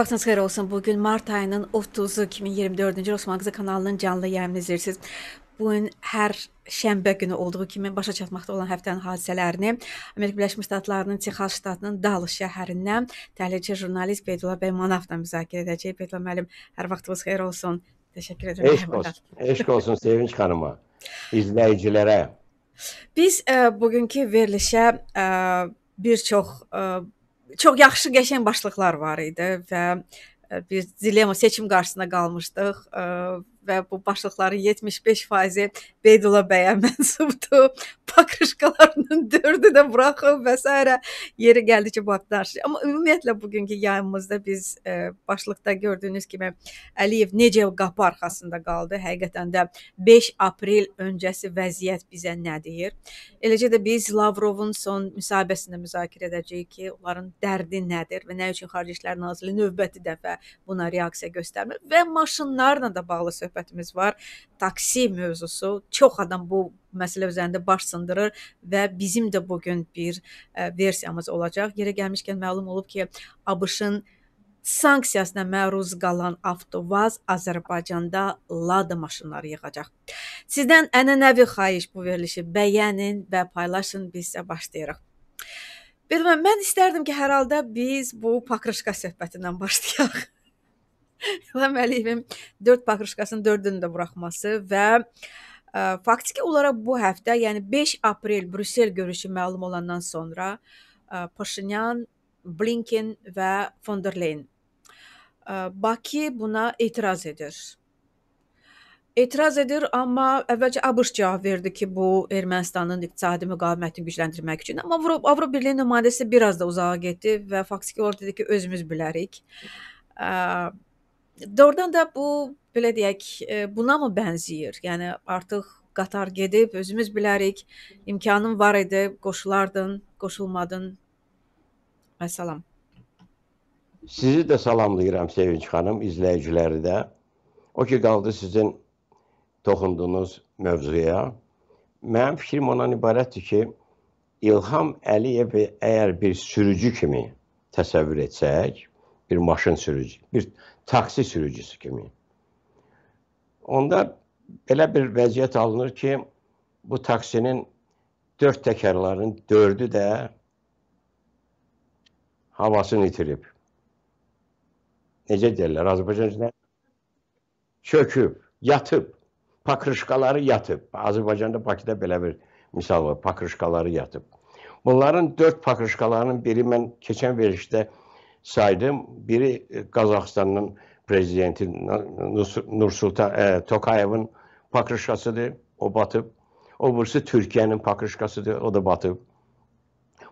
Hər vaxtınız xeyir olsun. Bu gün mart ayının 30-u 2024-cü il Osman Qızı kanalının canlı yayımını izləyirsiniz. Bu gün hər şənbə günü olduğu kimi başa çatmaqda olan həftənin hadisələrini Amerika Birləşmiş Ştatlarının Texas ştatının Dallas şəhərindən təhlilçi jurnalist Beytullah bəy Manavla müzakirə edəcək. Beytullah müəllim, hər vaxtınız xeyir olsun. Təşəkkür edirəm. Eşq olsun. Eşq olsun Sevinç xanıma, izləyicilərə. Biz ə, bugünkü verilişə ə, bir çox ə, çox yaxşı qəşəng başlıqlar var idi və e, biz dilema seçim qarşısında qalmışdıq e, və bu başlıqların 75%-i Beydula bəyə mənsubdur. Pakrışkalarının 4-ü də buraxıb və s. yeri gəldi ki, bu aktarışır. Amma ümumiyyətlə bugünkü yayımımızda biz e, başlıqda gördüyünüz kimi Əliyev necə qapı arxasında qaldı? Həqiqətən də 5 aprel öncəsi vəziyyət bizə nə deyir? Eləcə də biz Lavrovun son müsahibəsində müzakirə edəcəyik ki, onların dərdi nədir və nə üçün Xarici İşlər Nazirliyi növbəti dəfə buna reaksiya göstərmir və maşınlarla da bağlı söhbət söhbətimiz var. Taksi mövzusu çox adam bu məsələ üzərində baş sındırır və bizim də bu gün bir ə, e, versiyamız olacaq. Yerə gəlmişkən məlum olub ki, ABŞ-ın sanksiyasına məruz qalan Avtovaz Azərbaycanda Lada maşınları yığacaq. Sizdən ənənəvi xahiş bu verilişi bəyənin və paylaşın. Biz isə başlayırıq. Bilmən, mən istərdim ki, hər halda biz bu pakrışka söhbətindən başlayaq. İlham Əliyevin 4 pakrışkasının 4-ünü də buraxması və ə, e, faktiki olaraq bu həftə, yəni 5 aprel Brüssel görüşü məlum olandan sonra ə, e, Paşinyan, Blinken və von der Leyen ə, e, Bakı buna etiraz edir. Etiraz edir, amma əvvəlcə ABŞ cavab verdi ki, bu Ermənistanın iqtisadi müqavimətini gücləndirmək üçün. Amma Avropa Birliyi nümayəndəsi biraz da uzağa getdi və faktiki olaraq dedi ki, özümüz bilərik. Ə, Doğrudan da bu belə deyək, e, buna mı bənzəyir? Yəni artıq qatar gedib özümüz bilərik, imkanın var idi, qoşulardın, qoşulmadın. Və salam. Sizi də salamlayıram Sevinç xanım, izləyiciləri də. O ki qaldı sizin toxunduğunuz mövzuya. Mənim fikrim ondan ibarətdir ki, İlham Əliyevi əgər bir sürücü kimi təsəvvür etsək, bir maşın sürücü, bir taksi sürücüsü kimi. Onda belə bir vəziyyət alınır ki, bu taksinin dörd təkərlərinin dördü də havasını itirib. Necə deyirlər Azərbaycancılar? Çöküb, yatıb, pakrışkaları yatıb. Azərbaycanda Bakıda belə bir misal var, pakrışkaları yatıb. Bunların dörd pakrışkalarının biri mən keçən verişdə saydım. Biri e, Qazaxıstanın prezidenti Nursultan e, Tokayevin pakrışkasıdır. O batıb. O birisi Türkiyənin pakrışkasıdır. O da batıb.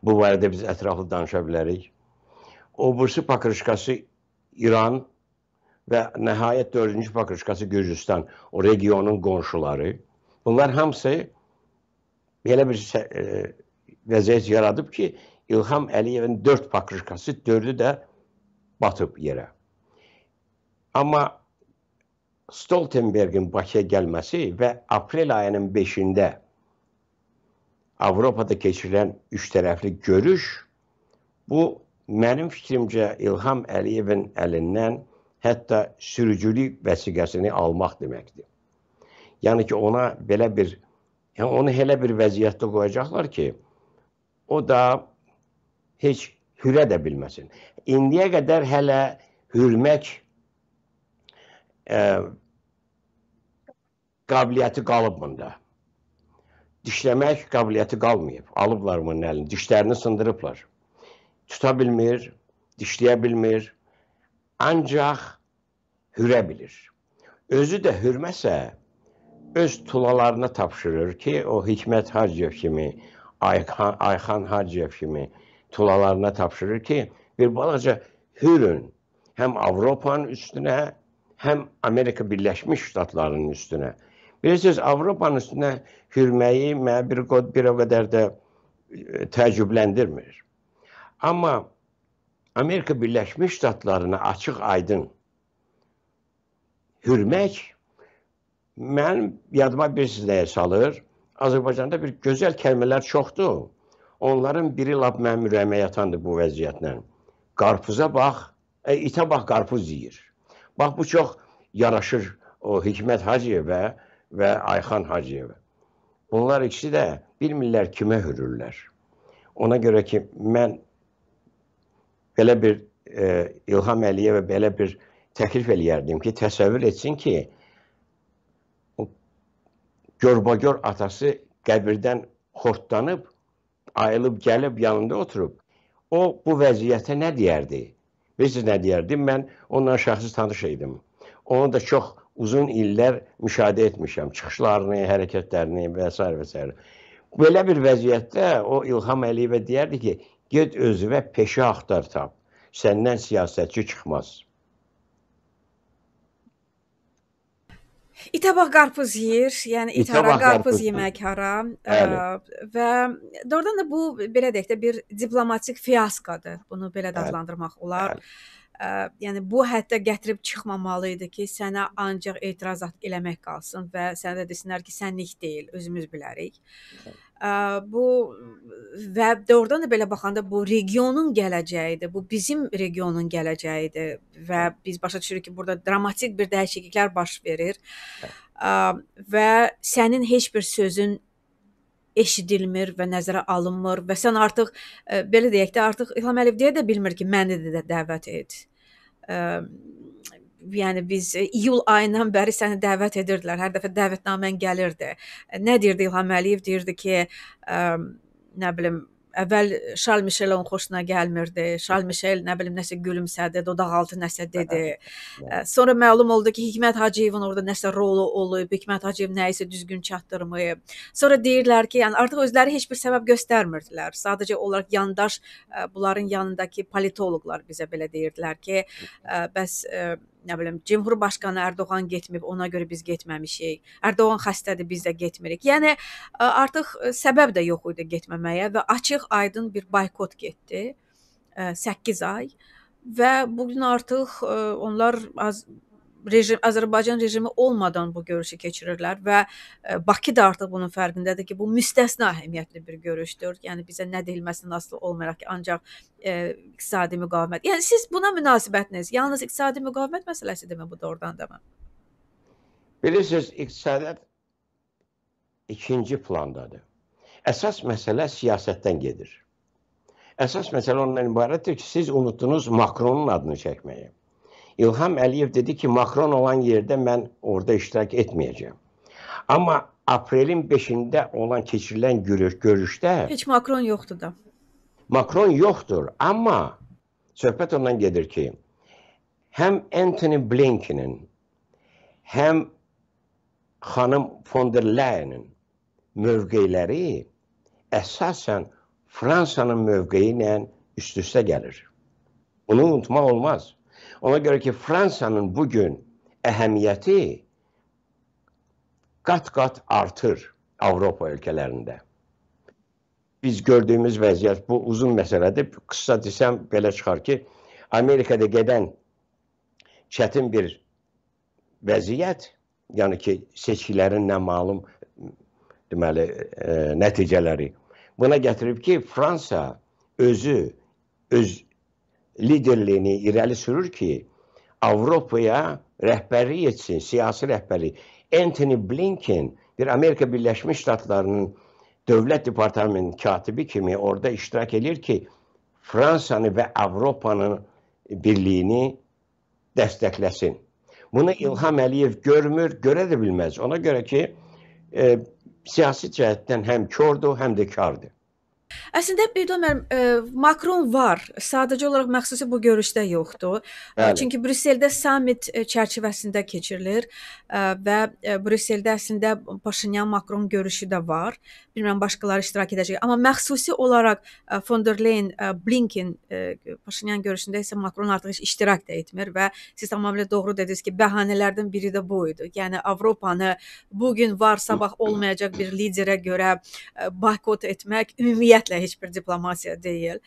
Bu barədə biz ətraflı danışa bilərik. O birisi pakrışkası İran və nəhayət dördüncü pakrışkası Gürcüstan. O regionun qonşuları. Bunlar hamısı belə bir e, vəziyyət yaradıb ki, İlham Əliyevin dörd pakrışkası, dördü də batıb yerə. Amma Stoltenbergin Bakıya gəlməsi və aprel ayının 5-də Avropada keçirilən üç tərəfli görüş bu mənim fikrimcə İlham Əliyevin əlindən hətta sürücülük vəsiqəsini almaq deməkdir. Yəni ki, ona belə bir yəni onu elə bir vəziyyətdə qoyacaqlar ki, o da heç hürə də bilməsin. İndiyə qədər hələ hürmək ə, e, qabiliyyəti qalıb bunda. Dişləmək qabiliyyəti qalmayıb. Alıblar bunun əlini, dişlərini sındırıblar. Tuta bilmir, dişləyə bilmir. Ancaq hürə bilir. Özü də hürməsə öz tulalarına tapşırır ki, o Hikmət Hacıyev kimi, Ayxan, Ayxan Hacıyev kimi tulalarına tapşırır ki, bir balaca hürün həm Avropanın üstünə, həm Amerika Birləşmiş Ştatlarının üstünə. Bilirsiniz, Avropanın üstünə hürməyi mənə bir qod bir o qədər də e, təəccübləndirmir. Amma Amerika Birləşmiş Ştatlarına açıq-aydın hürmək mənim yadıma bir sizləyə salır. Azərbaycanda bir gözəl kəlmələr çoxdur. Onların biri lap mənim ürəyimə yatandı bu vəziyyətlə. Qarpuza bax, e, itə bax qarpuz yeyir. Bax bu çox yaraşır o Hikmət Hacıyevə və Ayxan Hacıyevə. Bunlar ikisi də bilmirlər kimə hürürlər. Ona görə ki mən belə bir e, İlham Əliyevə belə bir təklif eləyərdim ki, təsəvvür etsin ki, o görbagör atası qəbirdən xortdanıb ayılıb gəlib yanında oturub. O bu vəziyyətə nə deyərdi? Bilirsiniz nə deyərdi? Mən onunla şəxsi tanış idim. Onu da çox uzun illər müşahidə etmişəm. Çıxışlarını, hərəkətlərini və s. və s. Belə bir vəziyyətdə o İlham Əliyevə deyərdi ki, get özünə peşə axtar tap. Səndən siyasətçi çıxmaz. İtaba qarpız yeyir, yəni itara qarpız, qarpız yemək hara e, və doğrudan da bu belə deyək də bir diplomatik fiaskodur. Bunu belə də adlandırmaq olar. Bəli ə, e, yəni bu həddə gətirib çıxmamalı idi ki, sənə ancaq etiraz eləmək qalsın və sənə də desinlər ki, sənlik deyil, özümüz bilərik. Hı bu və doğrudan da belə baxanda bu regionun gələcəyidir. Bu bizim regionun gələcəyidir və biz başa düşürük ki, burada dramatik bir dəyişikliklər baş verir. Və sənin heç bir sözün eşidilmir və nəzərə alınmır və sən artıq belə deyək də, artıq İlham Əliyev deyə də bilmir ki, məni də dəvət et yəni biz e, iyul ayından bəri səni dəvət edirdilər. Hər dəfə dəvətnamən gəlirdi. E, nə deyirdi İlham Əliyev? Deyirdi ki, ə, e, nə bilim əvvəl Şarl Mişel onun xoşuna gəlmirdi. Şarl Mişel nə bilim nəsə gülümsədi, dodaqaltı nəsə dedi. Sonra məlum oldu ki, Hikmət Hacıyevin orada nəsə rolu olub, Hikmət Hacıyev nəyisə düzgün çatdırmayıb. Sonra deyirlər ki, yəni artıq özləri heç bir səbəb göstərmirdilər. Sadəcə olaraq yandaş bunların yanındakı politoloqlar bizə belə deyirdilər ki, bəs nə bilim Cümhurbaşqanı Ərdoğan getməyib, ona görə biz getməmişik. Ərdoğan xəstədir, biz də getmirik. Yəni artıq səbəb də yox idi getməməyə və açıq-aydın bir boykot getdi. 8 ay və bu gün artıq onlar az rejim Azərbaycan rejimi olmadan bu görüşü keçirirlər və e, Bakı da artıq bunun fərqindədir ki, bu müstəsna əhəmiyyətli bir görüşdür. Yəni bizə nə deyilməsindən asılı olmayaraq ki, ancaq e, iqtisadi müqavimət. Yəni siz buna münasibətiniz yalnız iqtisadi müqavimət məsələsidirmi bu doğrudan da mı? Bilirsiniz, iqtisadiyyat ikinci plandadır. Əsas məsələ siyasətdən gedir. Əsas məsələ ondan ibarətdir ki, siz unutdunuz Makronun adını çəkməyi. İlham Əliyev dedi ki, Makron olan yerdə mən orada iştirak etməyəcəm. Amma aprelin 5-də olan keçirilən görüş, görüşdə heç Makron yoxdur da. Makron yoxdur, amma söhbət ondan gedir ki, həm Anthony Blinkenin, həm xanım von der Leyenin mövqeləri əsasən Fransanın mövqeyi ilə üst-üstə gəlir. Bunu unutmaq olmaz. Ona görə ki, Fransanın bu gün əhəmiyyəti qat-qat artır Avropa ölkələrində. Biz gördüyümüz vəziyyət bu uzun məsələdir. Qısa desəm belə çıxar ki, Amerikada gedən çətin bir vəziyyət, yəni ki, seçkilərin nə malum deməli e, nəticələri. Buna gətirib ki, Fransa özü öz liderliğini irəli sürür ki, Avropaya rəhbərlik etsin, siyasi rəhbərlik. Anthony Blinken bir Amerika Birləşmiş Ştatlarının Dövlət Departamentinin katibi kimi orada iştirak edir ki, Fransanı və Avropanın birliyini dəstəkləsin. Bunu İlham Əliyev görmür, görə də bilməz. Ona görə ki, e, siyasi cəhətdən həm kordur, həm də kardır. Əslində Beydo müəllim e, Makron var. Sadəcə olaraq məxsusi bu görüşdə yoxdur. E, Bəli. Çünki Brüsseldə summit e, çərçivəsində keçirilir və Brüsseldə əslində Paşinyan Makron görüşü də var. Bilmirəm başqaları iştirak edəcək, amma məxsusi olaraq von der Leyen Blinken Paşinyan görüşündə isə Makron artıq iştirak da etmir və siz tamamilə doğru dediniz ki, bəhanələrdən biri də bu idi. Yəni Avropanı bu gün var, sabah olmayacaq bir liderə görə boykot etmək ümumiyyətlə ümumiyyətlə heç bir diplomatiya deyil.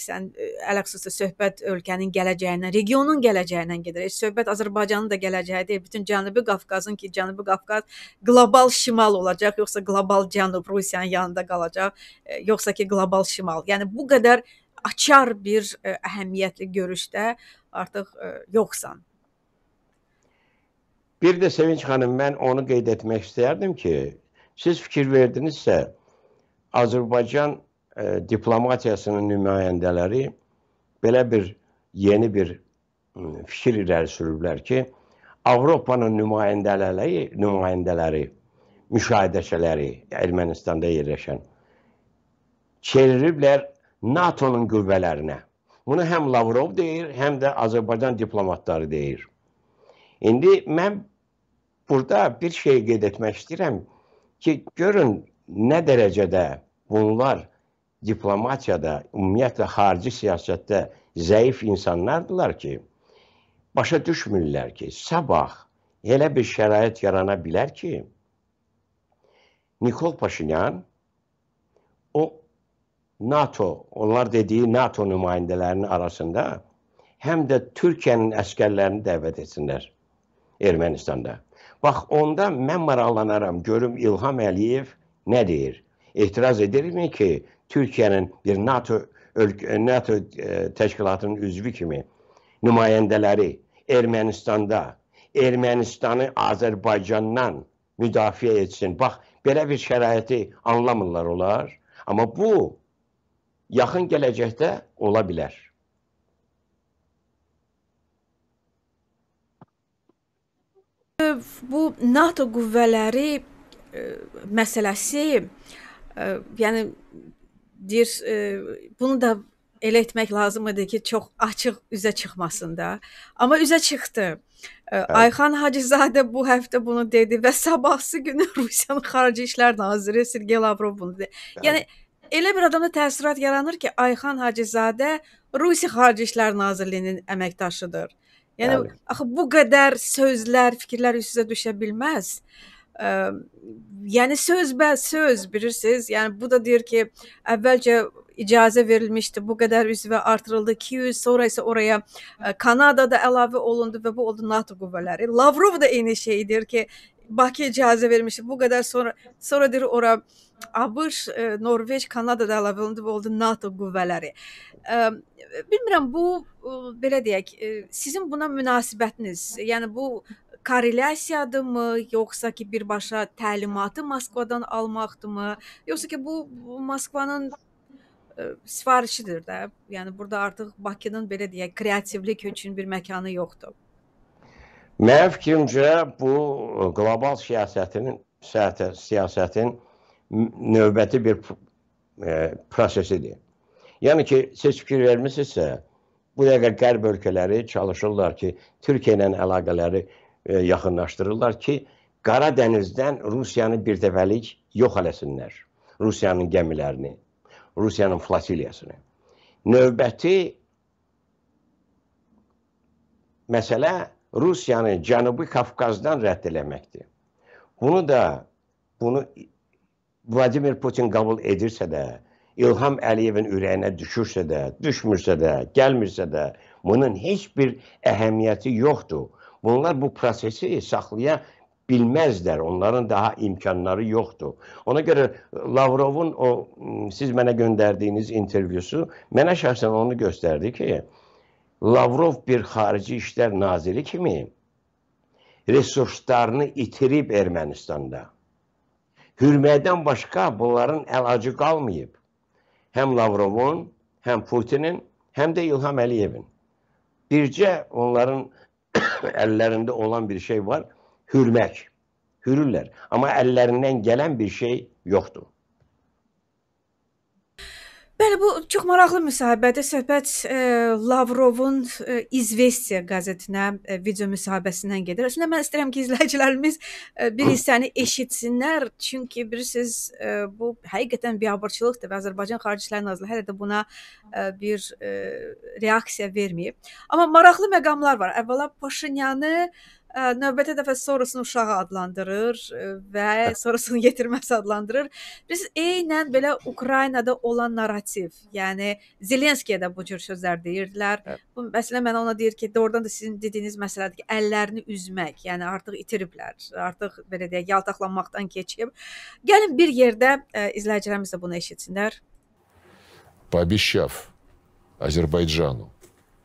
Sən əlaqsızsa söhbət ölkənin gələcəyindən, regionun gələcəyindən gedir. Heç söhbət Azərbaycanın da gələcəyi deyil, bütün Cənubi Qafqazın ki, Cənubi Qafqaz qlobal şimal olacaq, yoxsa qlobal cənub Rusiyanın yanında qalacaq, yoxsa ki qlobal şimal. Yəni bu qədər açar bir ə, əhəmiyyətli görüşdə artıq ə, yoxsan. Bir də Sevinç xanım, mən onu qeyd etmək istərdim ki, siz fikir verdinizsə, Azərbaycan e, diplomatiyasının nümayəndələri belə bir yeni bir fikir irəli sürüblər ki, Avropanın nümayəndələri, nümayəndələri, müşahidəçiləri Ermənistanda yerləşən çeviriblər NATO-nun qüvvələrinə. Bunu həm Lavrov deyir, həm də Azərbaycan diplomatları deyir. İndi mən burada bir şey qeyd etmək istəyirəm ki, görün nə dərəcədə bunlar diplomatiyada, ümumiyyətlə xarici siyasətdə zəif insanlardılar ki, başa düşmürlər ki, sabah elə bir şərait yarana bilər ki, Nikol Paşinyan o NATO, onlar dediyi NATO nümayəndələrinin arasında həm də Türkiyənin əskərlərini dəvət etsinlər Ermənistanda. Bax, onda mən maraqlanaram, görüm İlham Əliyev nə deyir? etiraz edirmi ki, Türkiyənin bir NATO ölkə, NATO e, təşkilatının üzvü kimi nümayəndələri Ermənistanda Ermənistanı Azərbaycandan müdafiə etsin. Bax, belə bir şəraiti anlamırlar onlar. Amma bu yaxın gələcəkdə ola bilər. Bu NATO qüvvələri e, məsələsi yəni deyir e, bunu da elə etmək lazım idi ki, çox açıq üzə çıxmasın da. Amma üzə çıxdı. Hə. Ayxan Hacızadə bu həftə bunu dedi və sabahsı günü Rusiyanın Xarici İşlər naziri Sergey Lavrov bunu dedi. Hə. Yəni elə bir adamda təəssürat yaranır ki, Ayxan Hacızadə Rusiya Xarici İşlər Nazirliyinin əməkdaşıdır. Yəni Bəli. axı bu qədər sözlər, fikirlər üst-üzə düşə bilməz. Ə, ə, yəni sözbə söz bilirsiniz. Yəni bu da deyir ki, əvvəlcə icazə verilmişdi. Bu qədər üzvə artırıldı 200, sonra isə oraya Kanada da əlavə olundu və bu oldu NATO qüvvələri. Lavrov da eyni şey deyir ki, Bakı icazə vermişdi. Bu qədər sonra sonra deyir ora ABŞ, Norveç, Kanada da əlavə olundu və oldu NATO qüvvələri. Bilmirəm bu belə deyək, sizin buna münasibətiniz, yəni bu korrelyasiyadırmı, yoxsa ki birbaşa təlimatı Moskvadan almaqdımı, yoxsa ki bu Moskvanın e, sifarişidir də. Yəni burada artıq Bakının belə deyək, kreativlik üçün bir məkanı yoxdur. Mənim fikrimcə bu e, qlobal siyasətinin siyasətin növbəti bir e, prosesidir. Yəni ki, siz fikir vermisinizsə, bu dəqiqə qərb ölkələri çalışırlar ki, Türkiyə ilə əlaqələri E, yaxınlaşdırırlar ki, Qara Dənizdən Rusiyanı birdəfəlik yox eləsinlər. Rusiyanın gəmilərini, Rusiyanın flotiliyasını. Növbəti məsələ Rusiyanı Cənubi Qafqazdan rədd eləməkdir. Bunu da bunu Vladimir Putin qəbul edirsə də, İlham Əliyevin ürəyinə düşürsə də, düşmürsə də, gəlmirsə də, bunun heç bir əhəmiyyəti yoxdur. Bunlar bu prosesi saxlaya bilməzlər. Onların daha imkanları yoxdur. Ona görə Lavrovun o siz mənə göndərdiyiniz intervyusu mənə şəxsən onu göstərdi ki, Lavrov bir xarici işlər naziri kimi resurslarını itirib Ermənistanda. Hürməyədən başqa bunların əlacı qalmayıb. Həm Lavrovun, həm Putinin, həm də İlham Əliyevin. Bircə onların ellerinde olan bir şey var. Hürmek. Hürürler. Ama ellerinden gelen bir şey yoktu. Bəli, bu çox maraqlı müsahibədir. Söhbət e, Lavrovun e, İzvestiya qəzetinə e, video müsahibəsindən gedir. Əslində mən istəyirəm ki, izləyicilərimiz e, bir hissəni eşitsinlər, çünki bilirsiniz, e, bu həqiqətən biabırçılıqdır və Azərbaycan Xarici İşlər Nazirliyi hələ də buna e, bir e, reaksiya verməyib. Amma maraqlı məqamlar var. Əvvəla Paşinyanı növbəti dəfə Sorosun uşağı adlandırır e, və Sorosunu yetirməsi adlandırır. Biz eynən belə Ukraynada olan narrativ, yəni Zelenskiyə də bu cür sözlər deyirdilər. Hə. Bu məsələ mənə ona deyir ki, doğrudan da sizin dediyiniz məsələdir ki, əllərini üzmək, yəni artıq itiriblər, artıq belə deyək, yaltaqlanmaqdan keçib. Gəlin bir yerdə ə, e, izləyicilərimiz də bunu eşitsinlər. Пообещав Азербайджану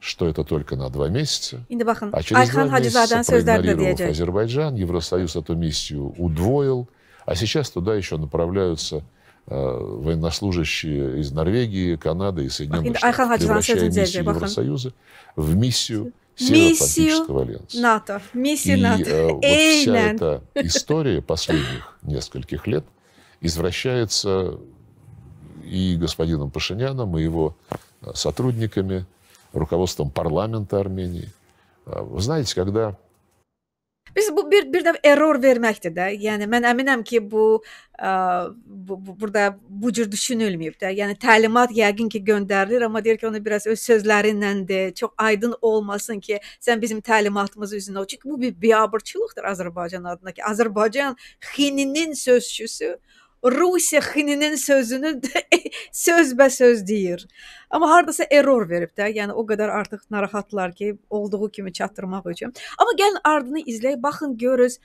что это только на два месяца. А через Ayhan два месяца, проигнорировав Азербайджан, Евросоюз эту миссию удвоил. А сейчас туда еще направляются э, военнослужащие из Норвегии, Канады и Соединенных Штатов, превращая миссию Евросоюза в миссию Североатлантического альянса. НАТО. Миссию и, НАТО. Э, вот вся эта история последних нескольких лет извращается и господином Пашиняном, и его э, сотрудниками, руководством парламента Армении. Вы знаете, когда Biz bu bir bir də error verməkdir də. Yəni mən əminəm ki, bu, ə, bu, bu burada bu cür düşünülməyib də. Yəni təlimat yəqin ki, göndərilir, amma deyir ki, onu biraz öz sözlərinlə de, çox aydın olmasın ki, sən bizim təlimatımızı üzünə uç. Çünki bu bir biabırçılıqdır Azərbaycan adına ki, Azərbaycan xininin sözçüsü Rusiya xininin sözünü sözbəsöz deyir. Amma hardasa error verib də, yəni o qədər artıq narahatlar ki, olduğu kimi çatdırmaq üçün. Amma gəlin ardını izləyək, baxın görürüz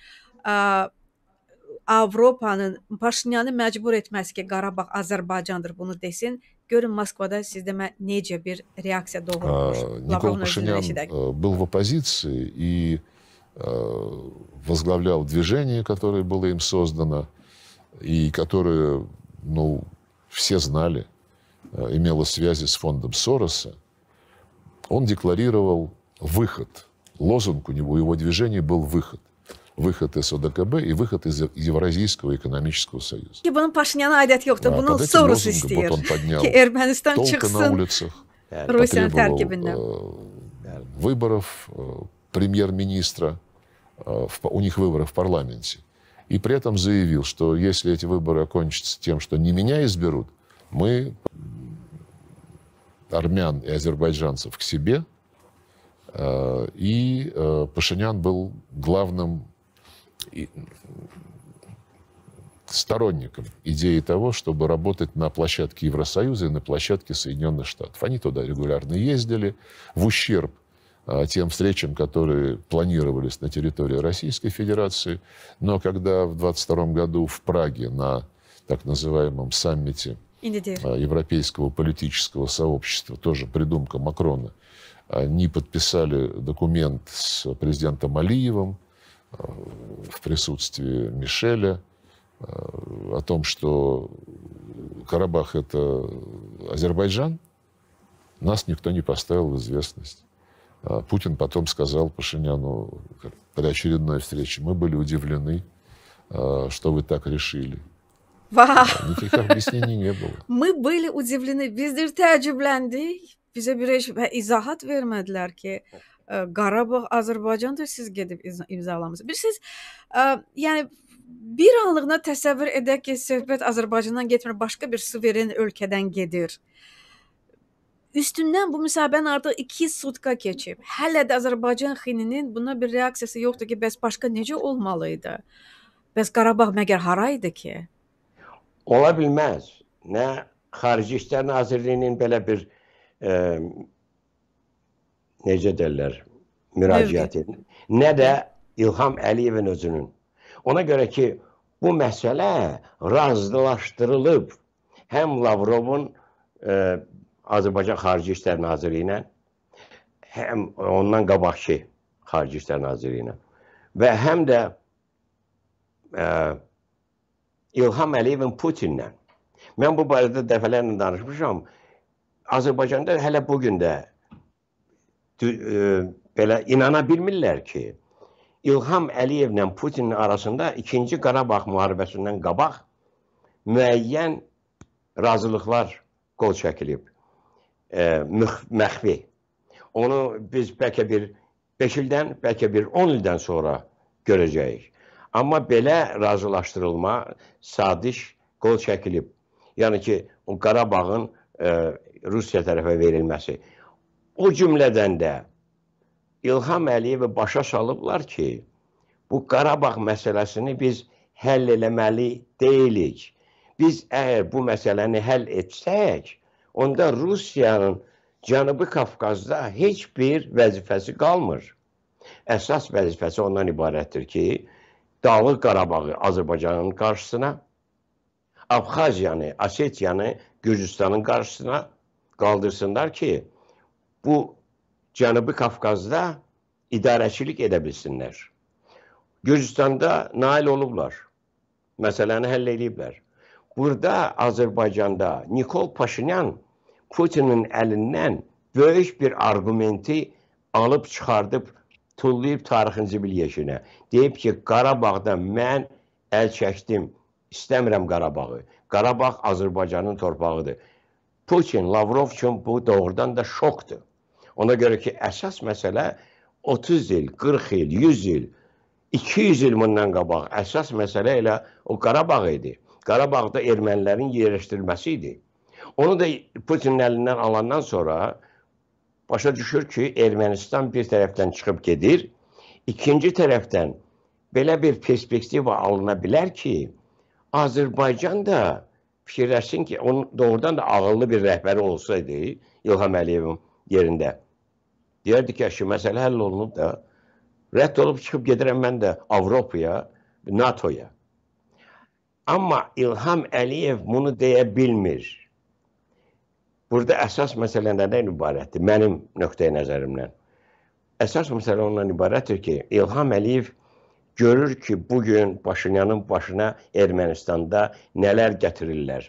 Avropanın Paşinyanı məcbur etməsi ki, Qarabağ Azərbaycandır bunu desin. Görün Moskvada sizdə necə bir reaksiya doğurmuş. Nikol Paşinyan э, был в оппозиции и э, возглавлял движение, которое было им создано. и которая, ну, все знали, э, имела связи с фондом Сороса, он декларировал выход. Лозунг у него, его движения был выход. Выход из ОДКБ и выход из Евразийского экономического союза. Ya bunun paşinyana adet yoktu. Bunu а, Soros istiyor. Вот он ну, поднял ki Ermenistan на улицах. Rusya'nın э, Выборов э, премьер-министра, у них выборы в парламенте и при этом заявил, что если эти выборы окончатся тем, что не меня изберут, мы армян и азербайджанцев к себе, э, и э, Пашинян был главным сторонником идеи того, чтобы работать на площадке Евросоюза и на площадке Соединенных Штатов. Они туда регулярно ездили в ущерб а, тем встречам, которые планировались на территории Российской Федерации. Но когда в 22 году в Праге на так называемом саммите а, Европейского политического сообщества, тоже придумка Макрона, а, они подписали документ с президентом Алиевым в присутствии Мишеля о том, что Карабах – это Азербайджан, нас никто не поставил в известность. Путин потом сказал Пашиняну при очередной встрече, мы были удивлены, что вы так решили. Vah. Никаких объяснений не было. Мы были удивлены, bizdir təəccübləndik. Bizə bir heç izahat vermədilər ki, Qarabağ Azərbaycandır siz gedib imzalamısınız. Bilirsiniz, yəni bir anlığına təsəvvür edək ki, söhbət Azərbaycandan getmir, başqa bir suveren ölkədən gedir. Ə, Üstündən bu müsahibənin artıq 2 sutka keçib. Hələ də Azərbaycan xininin buna bir reaksiyası yoxdur ki, bəs başqa necə olmalı idi? Bəs Qarabağ məgər hara idi ki? Ola bilməz. Nə Xarici İşlər Nazirliyinin belə bir e, necə deyirlər, müraciəti, nə də İlham Əliyevin özünün. Ona görə ki, bu məsələ razılaşdırılıb. Həm Lavrovun e, Azərbaycan Xarici İşlər Naziri ilə həm ondan qabaqki Xarici İşlər Naziri ilə və həm də ə, e, İlham Əliyevin Putinlə. Mən bu barədə dəfələrlə danışmışam. Azərbaycanda hələ bu gün də e, belə inana bilmirlər ki, İlham Əliyevlə Putinin arasında 2-ci Qarabağ müharibəsindən qabaq müəyyən razılıqlar qol çəkilib e, məxfi. Onu biz bəlkə bir 5 ildən, bəlkə bir 10 ildən sonra görəcəyik. Amma belə razılaşdırılma, sadiş qol çəkilib. Yəni ki, o Qarabağın e, Rusiya tərəfə verilməsi. O cümlədən də İlham Əliyevi başa salıblar ki, bu Qarabağ məsələsini biz həll eləməli deyilik. Biz əgər bu məsələni həll etsək, onda Rusiyanın Cənubi Qafqazda heç bir vəzifəsi qalmır. Əsas vəzifəsi ondan ibarətdir ki, Dağlıq Qarabağı Azərbaycanın qarşısına, Abxaziyanı, Osetiyanı Gürcüstanın qarşısına qaldırsınlar ki, bu Cənubi Qafqazda idarəçilik edə bilsinlər. Gürcüstanda nail olublar. Məsələni həll ediblər. Burada Azərbaycanda Nikol Paşinyan Putinin əlindən böyük bir argumenti alıb çıxardıb tullayıb tarixin zibilyeşinə. Deyib ki, Qarabağda mən əl çəkdim, istəmirəm Qarabağı. Qarabağ Azərbaycanın torpağıdır. Putin, Lavrov üçün bu doğrudan da şokdur. Ona görə ki, əsas məsələ 30 il, 40 il, 100 il, 200 il bundan qabaq əsas məsələ elə o Qarabağ idi. Qarabağda ermənilərin yerləşdirilməsi idi. Onu da Putinin əlindən alandan sonra başa düşür ki, Ermənistan bir tərəfdən çıxıb gedir, ikinci tərəfdən belə bir perspektiva alına bilər ki, Azərbaycan da fikirləşsin ki, onun doğrudan da ağıllı bir rəhbəri olsaydı İlham Əliyevin yerində. Deyərdi ki, əşi, məsələ həll olunub da, rədd olub çıxıb gedirəm mən də Avropaya, NATO-ya. Amma İlham Əliyev bunu deyə bilmir. Burada əsas məsələ nədən ibarətdir? Mənim nöqteyi nəzərimdən. Əsas məsələ ondan ibarətdir ki, İlham Əliyev görür ki, bu gün Paşinyanın başına Ermənistanda nələr gətirirlər.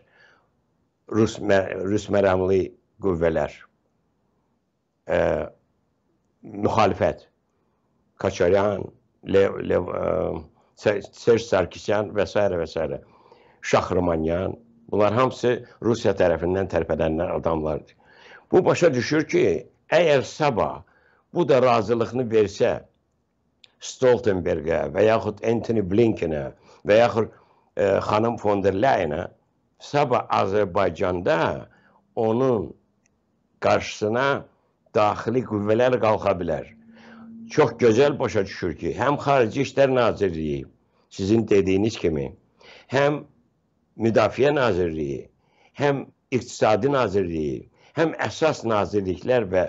Rus mə Rus məramlı qüvvələr, ə, müxalifət, Kaçaryan, Le, Le, ə, Serj Sarkisyan və s. və s. Şaxramanyan, Bunlar hamısı Rusiya tərəfindən tərpədənlər adamlardır. Bu başa düşür ki, əgər sabah bu da razılığını versə Stoltenbergə və yaxud Anthony Blinkenə və yaxud e, xanım von der Leyenə sabah Azərbaycanda onun qarşısına daxili qüvvələr qalxa bilər. Çox gözəl başa düşür ki, həm Xarici İşlər Nazirliyi sizin dediyiniz kimi, həm Müdafiə Nazirliyi, həm İqtisadi Nazirliyi, həm əsas nazirliklər və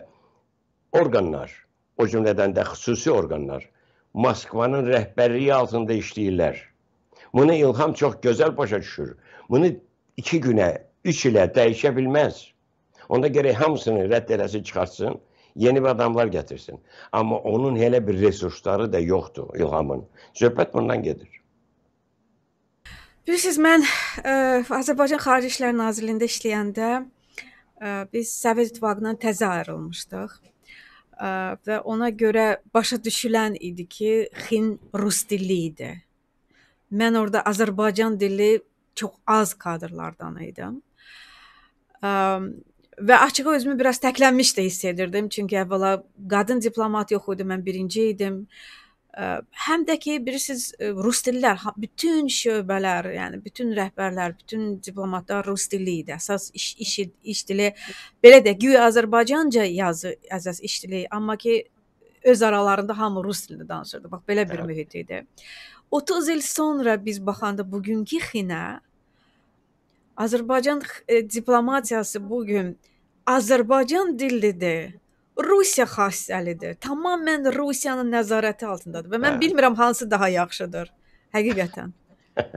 orqanlar, o cümlədən də xüsusi orqanlar Moskvanın rəhbərliyi altında işləyirlər. Bunu İlham çox gözəl başa düşür. Bunu iki günə, üç ilə dəyişə bilməz. Onda gərək hamısını rədd eləsi çıxartsın, yeni adamlar gətirsin. Amma onun elə bir resursları da yoxdur İlhamın. Söhbət bundan gedir. Bilirsiniz, mən ə, e, Azərbaycan Xarici İşlər Nazirliyində işləyəndə ə, e, biz Sovet İttifaqından təzə ayrılmışdıq. Ə, e, və ona görə başa düşülən idi ki, Xin rus dili idi. Mən orada Azərbaycan dili çox az kadrlardan idim. Ə, və açığı özümü biraz təklənmiş də hiss edirdim, çünki əvvəla qadın diplomat yox idi, mən birinci idim. Ə, həm də ki, bilirsiniz, rus dillər bütün şöbələr, yəni bütün rəhbərlər, bütün diplomatlar rus dili idi. Əsas iş iş, iş dili belə də güya Azərbaycanca yazı əsas iş dili, amma ki öz aralarında hamı rus dilində danışırdı. Bax belə bir mühit idi. 30 il sonra biz baxanda bugünkü xinə Azərbaycan diplomatiyası bu gün Azərbaycan dillidir Rusiya xassəlidir. Tamamilə Rusiyanın nəzarəti altındadır və mən hə. bilmirəm hansı daha yaxşıdır. Həqiqətən.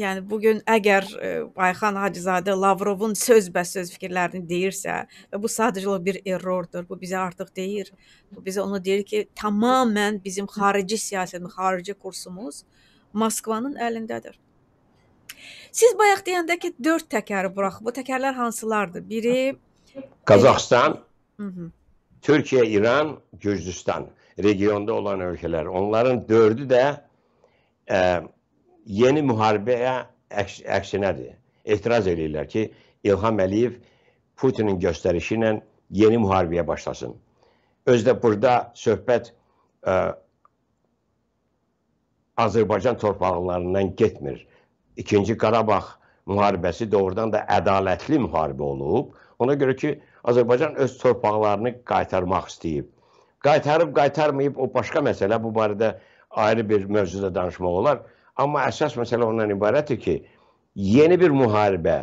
Yəni bu gün əgər e, Ayxan Hacızadə Lavrovun sözbəsöz fikirlərini deyirsə və bu sadəcə bir errordur. Bu bizə artıq deyir. Bu bizə onu deyir ki, tamamilə bizim xarici siyasətimiz, xarici kursumuz Moskvanın əlindədir. Siz bayaq deyəndə ki, 4 təkəri burax. Bu təkərlər hansılardır? Biri Kazaxstan, Hı -hı. Türkiyə, İran, Gürcüstan regionda olan ölkələr. Onların dördü də e, yeni müharibəyə əks, əksinədir. Etiraz edirlər ki, İlham Əliyev Putinin göstərişi ilə yeni müharibəyə başlasın. Özdə burada söhbət e, Azərbaycan torpaqlarından getmir. İkinci Qarabağ müharibəsi doğrudan da ədalətli müharibə olub. Ona görə ki, Azərbaycan öz torpaqlarını qaytarmaq istəyib. Qaytarıb, qaytarmayıb o başqa məsələ, bu barədə ayrı bir mövzuda danışmaq olar. Amma əsas məsələ ondan ibarətdir ki, yeni bir müharibə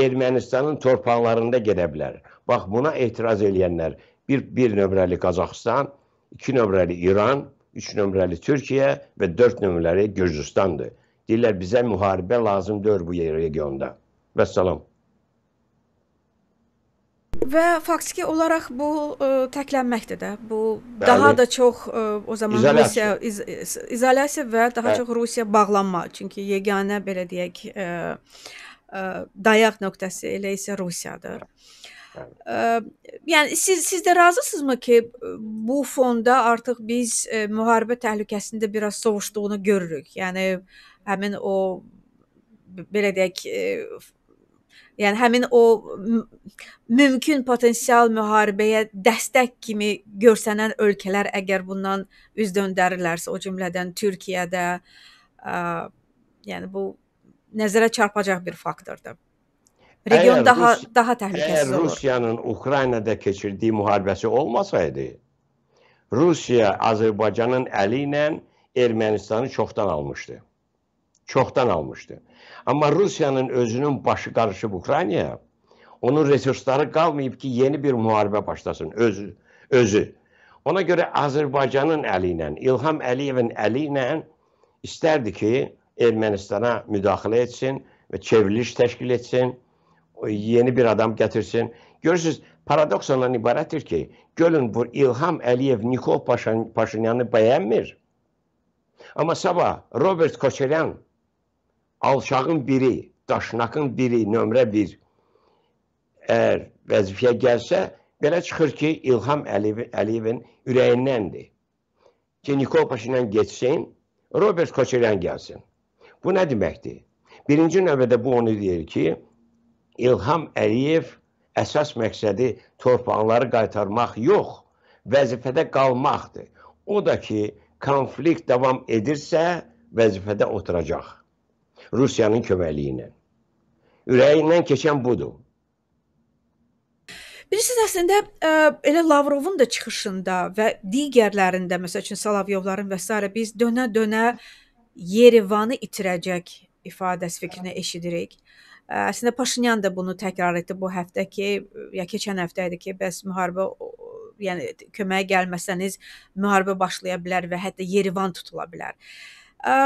Ermənistanın torpaqlarında gedə bilər. Bax, buna etiraz edənlər bir, bir nömrəli Qazaxıstan, iki nömrəli İran, üç nömrəli Türkiyə və dörd nömrəli Gürcüstandır. Deyirlər, bizə müharibə lazımdır bu regionda. Vəssalam. Və faktiki olaraq bu ə, e, təklənməkdir də. Bu Bəli. daha da çox ə, e, o zaman izolasiya. Rusiya iz, izolasiya və daha Bəli. çox Rusiya bağlanma. Çünki yeganə belə deyək ə, e, ə, dayaq nöqtəsi elə isə Rusiyadır. Bəli. Ə, yəni siz siz də razısınızmı ki, bu fonda artıq biz ə, müharibə təhlükəsində biraz sovuşduğunu görürük. Yəni həmin o belə deyək ə, Yəni həmin o mümkün potensial müharibəyə dəstək kimi görsənən ölkələr əgər bundan üz döndərirlərsə, o cümlədən Türkiyədə ə, yəni bu nəzərə çarpacaq bir faktordur. Region əgər daha Rus, daha təhlükəsiz olur. Rusiyanın Ukraynada keçirdiyi müharibəsi olmasaydı, Rusiya Azərbaycanın əli ilə Ermənistanı çoxdan almışdı. Çoxdan almışdı. Ama Rusya'nın özünün başı karışıp Ukrayna'ya onun resursları kalmayıp ki yeni bir muharebe başlasın özü. özü. Ona göre Azerbaycan'ın eliyle, İlham Əliyevin eliyle isterdi ki Ermenistan'a müdahale etsin ve çevriliş teşkil etsin. Yeni bir adam getirsin. Görürsünüz paradoks ondan ibarətdir ki, görün bu İlham Əliyev Nikol Paşinyanı bəyənmir. Amma sabah Robert Koçeryan alçağın biri, daşnaqın biri, nömrə bir əgər vəzifəyə gəlsə, belə çıxır ki, İlham Əliyev, Əliyevin ürəyindəndir ki, Nikol Paşinyan getsin, Robert Koçeryan gəlsin. Bu nə deməkdir? Birinci növbədə bu onu deyir ki, İlham Əliyev əsas məqsədi torpaqları qaytarmaq yox, vəzifədə qalmaqdır. O da ki, konflikt davam edirsə, vəzifədə oturacaq. Rusiyanın köməkliyi ilə. Ürəyindən keçən budur. Bilirsiniz, əslində ə, e, elə Lavrovun da çıxışında və digərlərində, məsəl üçün Salavyovların və s. biz dönə-dönə Yerevanı itirəcək ifadəsi fikrinə eşidirik. E, əslində Paşinyan da bunu təkrar etdi bu həftə ki, ya keçən həftə idi ki, bəs müharibə yəni köməyə gəlməsəniz müharibə başlaya bilər və hətta Yerevan tutula bilər. Ə, e,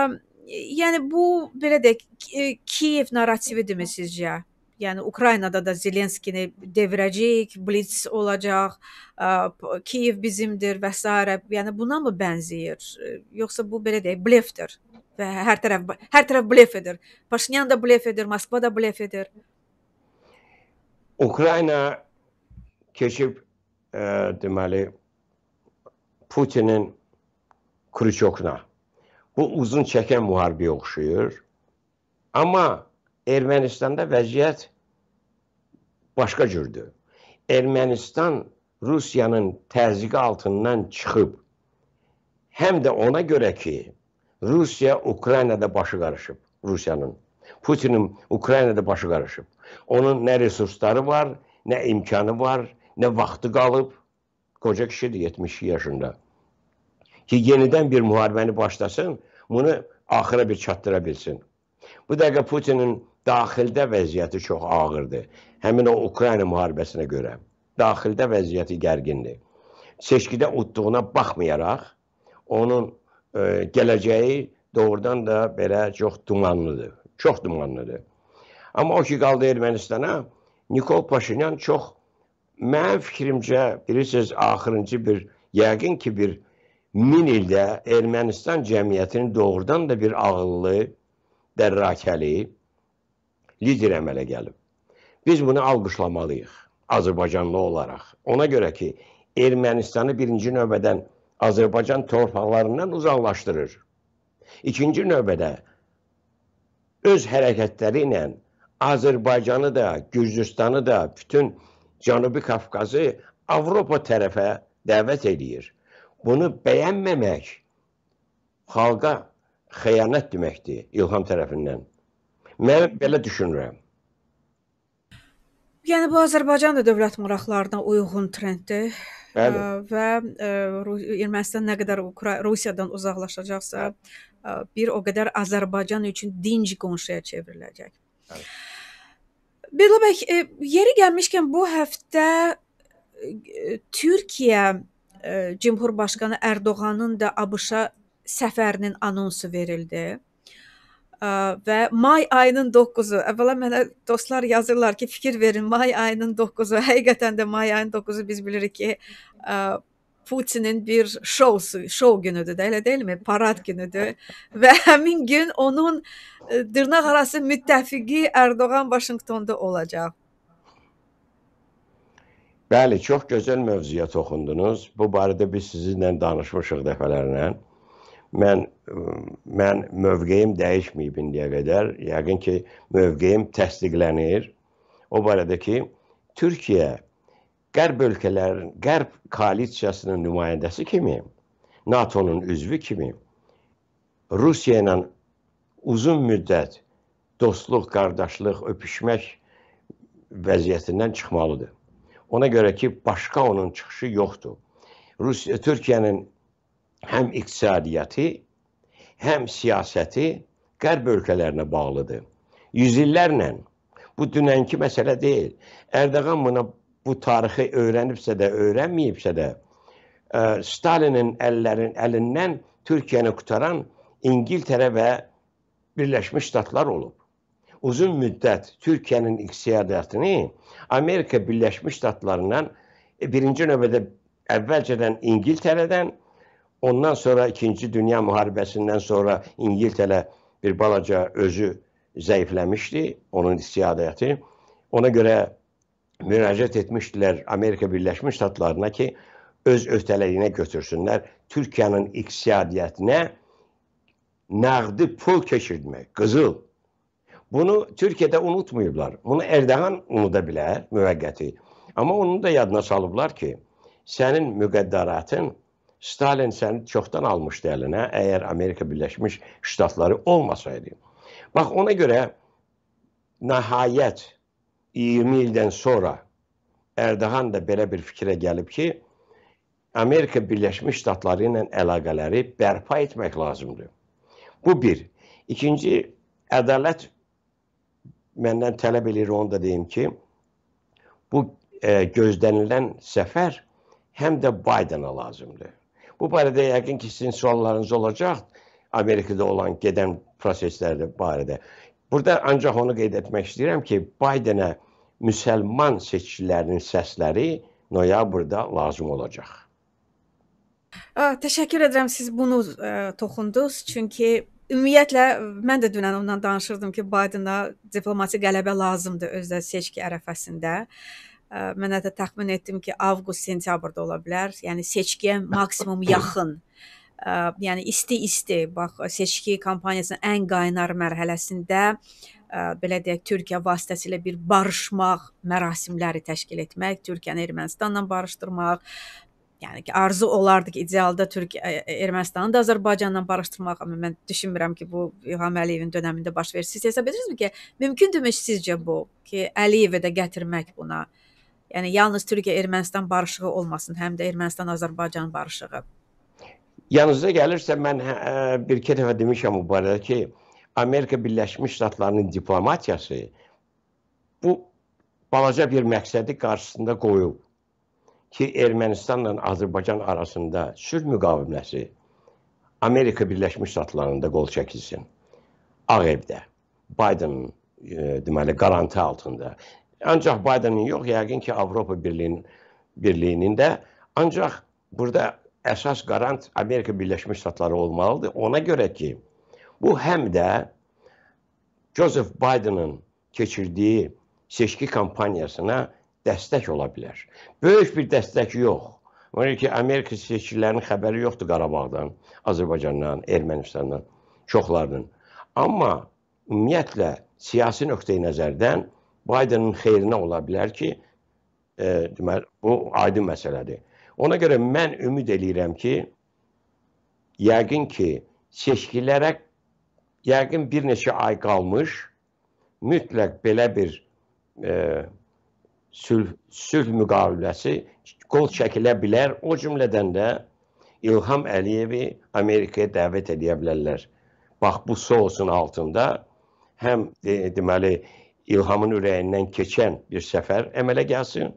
yəni bu belə deyək, Kiyev narrativi demə sizcə? Yəni Ukraynada da Zelenskini devirəcəyik, blitz olacaq, Kiyev bizimdir və s. Yəni buna mı bənzəyir? Yoxsa bu belə deyək, blefdir və hər tərəf hər tərəf blef edir. Paşinyan da blef edir, Moskva da blef edir. Ukrayna keçib e, deməli Putinin Khrushchevna Bu uzun çəkən müharibəyə oxşuyur. Amma Ermənistanda vəziyyət başqa cürdür. Ermənistan Rusiyanın təzyiqi altından çıxıb. Həm də ona görə ki, Rusiya Ukraynada başı qarışıb, Rusiyanın. Putinin Ukraynada başı qarışıb. Onun nə resursları var, nə imkanı var, nə vaxtı qalıb. Qoca kişidir 72 yaşında ki, yenidən bir müharibəni başlasın, bunu axıra bir çatdıra bilsin. Bu dəqiqə Putinin daxildə vəziyyəti çox ağırdır. Həmin o Ukrayna müharibəsinə görə daxildə vəziyyəti gərgindir. Seçkidə utduğuna baxmayaraq onun e, gələcəyi doğrudan da belə çox dumanlıdır. Çox dumanlıdır. Amma o ki qaldı Ermənistana, Nikol Paşinyan çox mənim fikrimcə bilirsiniz axırıncı bir yəqin ki bir min ildə Ermənistan cəmiyyətini doğrudan da bir ağıllı, dərrakəli lider əmələ gəlib. Biz bunu alqışlamalıyıq Azərbaycanlı olaraq. Ona görə ki, Ermənistanı birinci növbədən Azərbaycan torpaqlarından uzaqlaşdırır. İkinci növbədə öz hərəkətləri ilə Azərbaycanı da, Gürcüstanı da, bütün Cənubi Qafqazı Avropa tərəfə dəvət eləyir bunu bəyənməmək xalqa xəyanət deməkdir İlham tərəfindən. Mən belə düşünürəm. Yəni bu Azərbaycan da dövlət maraqlarına uyğun trenddir. Bəli. Və Ermənistan nə qədər Ukra Rusiyadan uzaqlaşacaqsa, bir o qədər Azərbaycan üçün dinc qonşuya çevriləcək. Bəli. Belə bəy, e, yeri gəlmişkən bu həftə e, Türkiyə E, Cümhurbaşqanı Ərdoğanın da ABŞ-a səfərinin anonsu verildi e, və may ayının 9-u. Əvvəla mənə dostlar yazırlar ki, fikir verin, may ayının 9-u. Həqiqətən də may ayının 9-u biz bilirik ki, e, Putinin bir şousu, şou günüdür də, elə deyilmi? Parad günüdür. Və həmin gün onun dırnaq arası müttəfiqi Erdoğan Vaşinqtonda olacaq. Bəli, çox gözəl mövzuya toxundunuz. Bu barədə biz sizinlə danışmışıq dəfələrlə. Mən mən mövqeyim dəyişməyib indiyə qədər. Yəqin ki, mövqeyim təsdiqlənir. O barədə ki, Türkiyə Qərb ölkələrin, Qərb koalisiyasının nümayəndəsi kimi, NATO-nun üzvü kimi Rusiya ilə uzun müddət dostluq, qardaşlıq, öpüşmək vəziyyətindən çıxmalıdır. Ona görə ki, başqa onun çıxışı yoxdur. Rusiya Türkiyənin həm iqtisadiyyatı, həm siyasəti qərb ölkələrinə bağlıdır. Yüzillərlə bu dünənki məsələ deyil. Ərdoğan buna bu tarixi öyrənibsə də, öyrənməyibsə də, Stalinin əllərin əlindən Türkiyəni qutaran İngiltərə və Birləşmiş Ştatlar olub uzun müddət Türkiyənin iqtisadiyyatını Amerika Birləşmiş Ştatlarından e, birinci növbədə əvvəlcədən İngiltərədən, ondan sonra 2-ci Dünya müharibəsindən sonra İngiltərə bir balaca özü zəifləmişdi, onun iqtisadiyyatı. Ona görə müraciət etmişdilər Amerika Birləşmiş Ştatlarına ki, öz öhdəliyinə götürsünlər Türkiyənin iqtisadiyyatına nağdi pul keçirmək, qızıl Bunu Türkiyədə unutmayıblar. Bunu Erdoğan unuda bilər müvəqqəti. Amma onun da yadına salıblar ki, sənin müqəddəratın Stalin səni çoxdan almışdı əlinə, əgər Amerika Birləşmiş Ştatları olmasaydı. Bax ona görə nəhayət 20 ildən sonra Erdoğan da belə bir fikrə gəlib ki, Amerika Birləşmiş Ştatları ilə əlaqələri bərpa etmək lazımdır. Bu bir. İkinci, ədalət məndən tələb eləyir onu da deyim ki, bu e, gözlənilən səfər həm də Baydena lazımdır. Bu barədə yəqin ki, sizin suallarınız olacaq. Amerikada olan gedən proseslərdə barədə. Burada ancaq onu qeyd etmək istəyirəm ki, Baydenə müsəlman seçkilərinin səsləri noyabrda lazım olacaq. Ah, təşəkkür edirəm siz bunu ə, e, toxundunuz, çünki Ümumiyyətlə mən də dünən ondan danışırdım ki, Bidena diplomatiya qələbə lazımdır özdə seçki ərəfəsində. Mən də təxmin etdim ki, avqust-sentyabrda ola bilər. Yəni seçkiyə maksimum yaxın. Yəni isti-isti bax seçki kampaniyasının ən qaynar mərhələsində belə deyək Türkiyə vasitəsilə bir barışmaq mərasimləri təşkil etmək, Türkiyəni Ermənistanla barışdırmaq, yəni ki, arzu olardı ki, idealda Türk Ermənistanı da Azərbaycanla barışdırmaq, amma mən düşünmürəm ki, bu İlham Əliyevin dövründə baş versin. Siz hesab edirsiniz ki, mümkündürmü sizcə bu ki, Əliyevi də gətirmək buna? Yəni yalnız Türkiyə-Ermənistan barışığı olmasın, həm də Ermənistan-Azərbaycan barışığı. Yanınıza gəlirsə mən hə, bir-iki dəfə demişəm bu barədə ki, Amerika Birləşmiş Ştatlarının diplomatiyası bu balaca bir məqsədi qarşısında qoyub ki, Ermənistanla Azərbaycan arasında sülh müqaviməsi Amerika Birləşmiş Ştatlarında qol çəkilsin. Ağ evdə Bidenin e, deməli qaranti altında. Ancaq Bidenin yox, yəqin ki, Avropa Birliyinin Birliyinin də ancaq burada əsas qarant Amerika Birləşmiş Ştatları olmalıdır. Ona görə ki, bu həm də Joseph Bidenin keçirdiyi seçki kampaniyasına dəstək ola bilər. Böyük bir dəstək yox. Ona ki, Amerika seçkilərinin xəbəri yoxdur Qarabağdan, Azərbaycandan, Ermənistandan, çoxlarının. Amma ümumiyyətlə siyasi nöqteyi nəzərdən Baydenin xeyrinə ola bilər ki, e, deməli bu aydın məsələdir. Ona görə mən ümid eləyirəm ki, yəqin ki, seçkilərə yəqin bir neçə ay qalmış mütləq belə bir e, sülh, sülh müqaviləsi qol çəkilə bilər. O cümlədən də İlham Əliyevi Amerikaya dəvət edə bilərlər. Bax bu sousun altında həm e, deməli İlhamın ürəyindən keçən bir səfər əmələ gəlsin.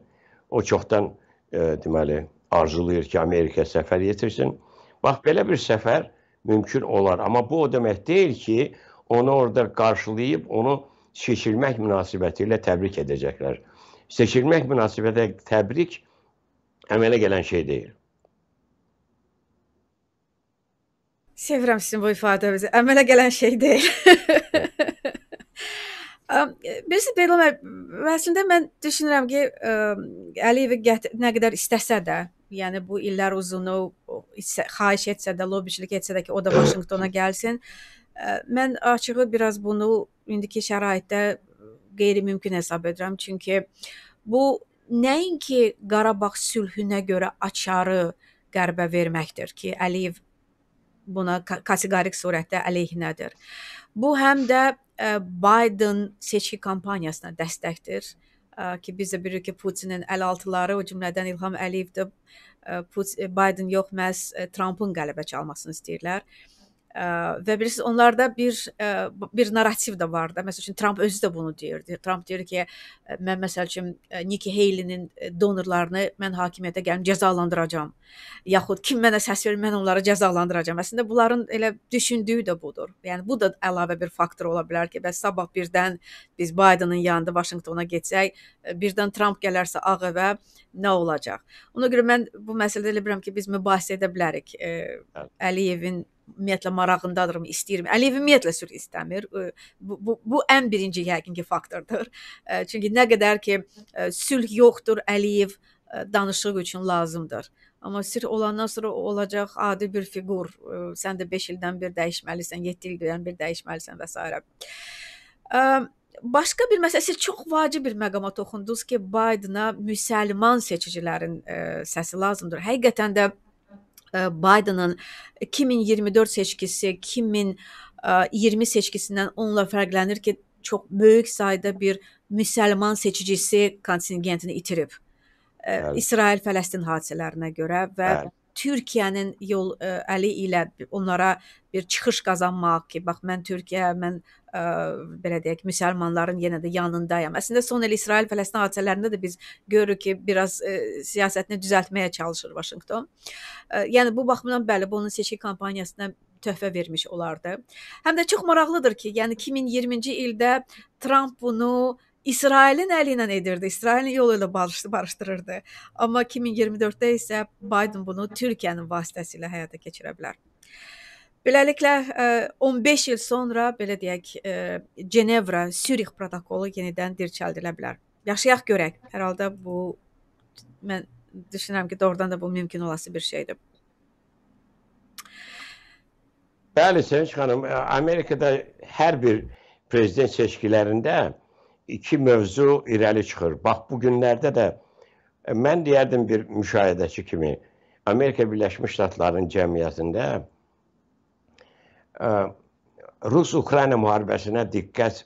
O çoxdan e, deməli arzulayır ki, Amerika səfər yetirsin. Bax belə bir səfər mümkün olar, amma bu o demək deyil ki, onu orada qarşılayıb onu şişirmək münasibətilə təbrik edəcəklər seçilmək münasibədə təbrik əmələ gələn şey deyil. Sevirəm sizin bu ifadənizi. Əmələ gələn şey deyil. Birisi belə əslində mən düşünürəm ki, ə, Əliyev nə qədər istəsə də, yəni bu illər uzunu xahiş etsə də, lobicilik etsə də ki, o da Vaşinqtona gəlsin. Ə, mən açığı biraz bunu indiki şəraitdə qeyri-mümkün hesab edirəm. Çünki bu nəinki Qarabağ sülhünə görə açarı qərbə verməkdir ki, Əliyev buna kateqorik surətdə əleyhinədir. Bu həm də e, Biden seçki kampaniyasına dəstəkdir e, ki, biz də bilirik ki, Putinin əlaltıları, o cümlədən İlham Əliyev də e, Biden yox, məhz Trumpın qələbə çalmasını istəyirlər və bilirsiniz onlarda bir bir narrativ də var da. Məsəl üçün Trump özü də bunu deyirdi. Trump deyir ki, e, mən məsəl üçün e, Nikki Haley-nin e, donorlarını mən hakimiyyətə gəlim cəzalandıracağam. Yaxud kim mənə səs verir, mən onları cəzalandıracağam. Əslində bunların elə düşündüyü də budur. Yəni bu da əlavə bir faktor ola bilər ki, bəs sabah birdən biz Bidenin yanında Vaşinqtona getsək, birdən Trump gələrsə Ağ evə nə olacaq? Ona görə mən bu məsələdə elə bilirəm ki, biz mübahisə edə bilərik. Əliyevin ümumiyyətlə marağındadırım, istəyirəm. Əliyev ümumiyyətlə sülh istəmir. Bu, bu, bu ən birinci yəqin ki faktordur. Çünki nə qədər ki sülh yoxdur, Əliyev danışıq üçün lazımdır. Amma sir olandan sonra olacaq adi bir fiqur. Sən də 5 ildən bir dəyişməlisən, 7 ildən bir dəyişməlisən və s. Başqa bir məsələ siz çox vacib bir məqama toxundunuz ki, Bidena müsəlman seçicilərin ə, səsi lazımdır. Həqiqətən də ə, Biden'ın 2024 e, seçkisi kimin 20 seçkisinden onunla fərqlənir ki, çox böyük sayda bir müsəlman seçicisi kontingentini itirib. Bəli. İsrail-Fələstin hadisələrinə görə və Bəli. Türkiyənin yol ə, e, əli ilə onlara bir çıxış qazanmaq ki, bax mən Türkiyə, mən ə, e, belə deyək, müsəlmanların yenə də yanındayam. Əslində son il İsrail-Fələstin hadisələrində də biz görürük ki, biraz ə, e, siyasətini düzəltməyə çalışır Vaşinqton. Ə, yəni bu baxımdan bəli, bu onun seçki kampaniyasına töhfə vermiş olardı. Həm də çox maraqlıdır ki, yəni 2020-ci ildə Tramp bunu İsrailin əli ilə edirdi, İsrailin yolu ilə barışdı, barışdırırdı. Amma 2024-də isə Biden bunu Türkiyənin vasitəsilə həyata keçirə bilər. Beləliklə 15 e, il sonra belə deyək, e, Cenevra, Sürix protokolu yenidən dirçəldilə bilər. Yaşayaq görək. Hər halda bu mən düşünürəm ki, doğrudan da bu mümkün olası bir şeydir. Bəli, Sevinç xanım, e, Amerikada hər bir prezident seçkilərində iki mövzu irəli çıxır. Bax, bu günlərdə də e, mən deyərdim bir müşahidəçi kimi, Amerika Birləşmiş Ştatlarının cəmiyyətində e, Rus-Ukrayna müharibəsinə diqqət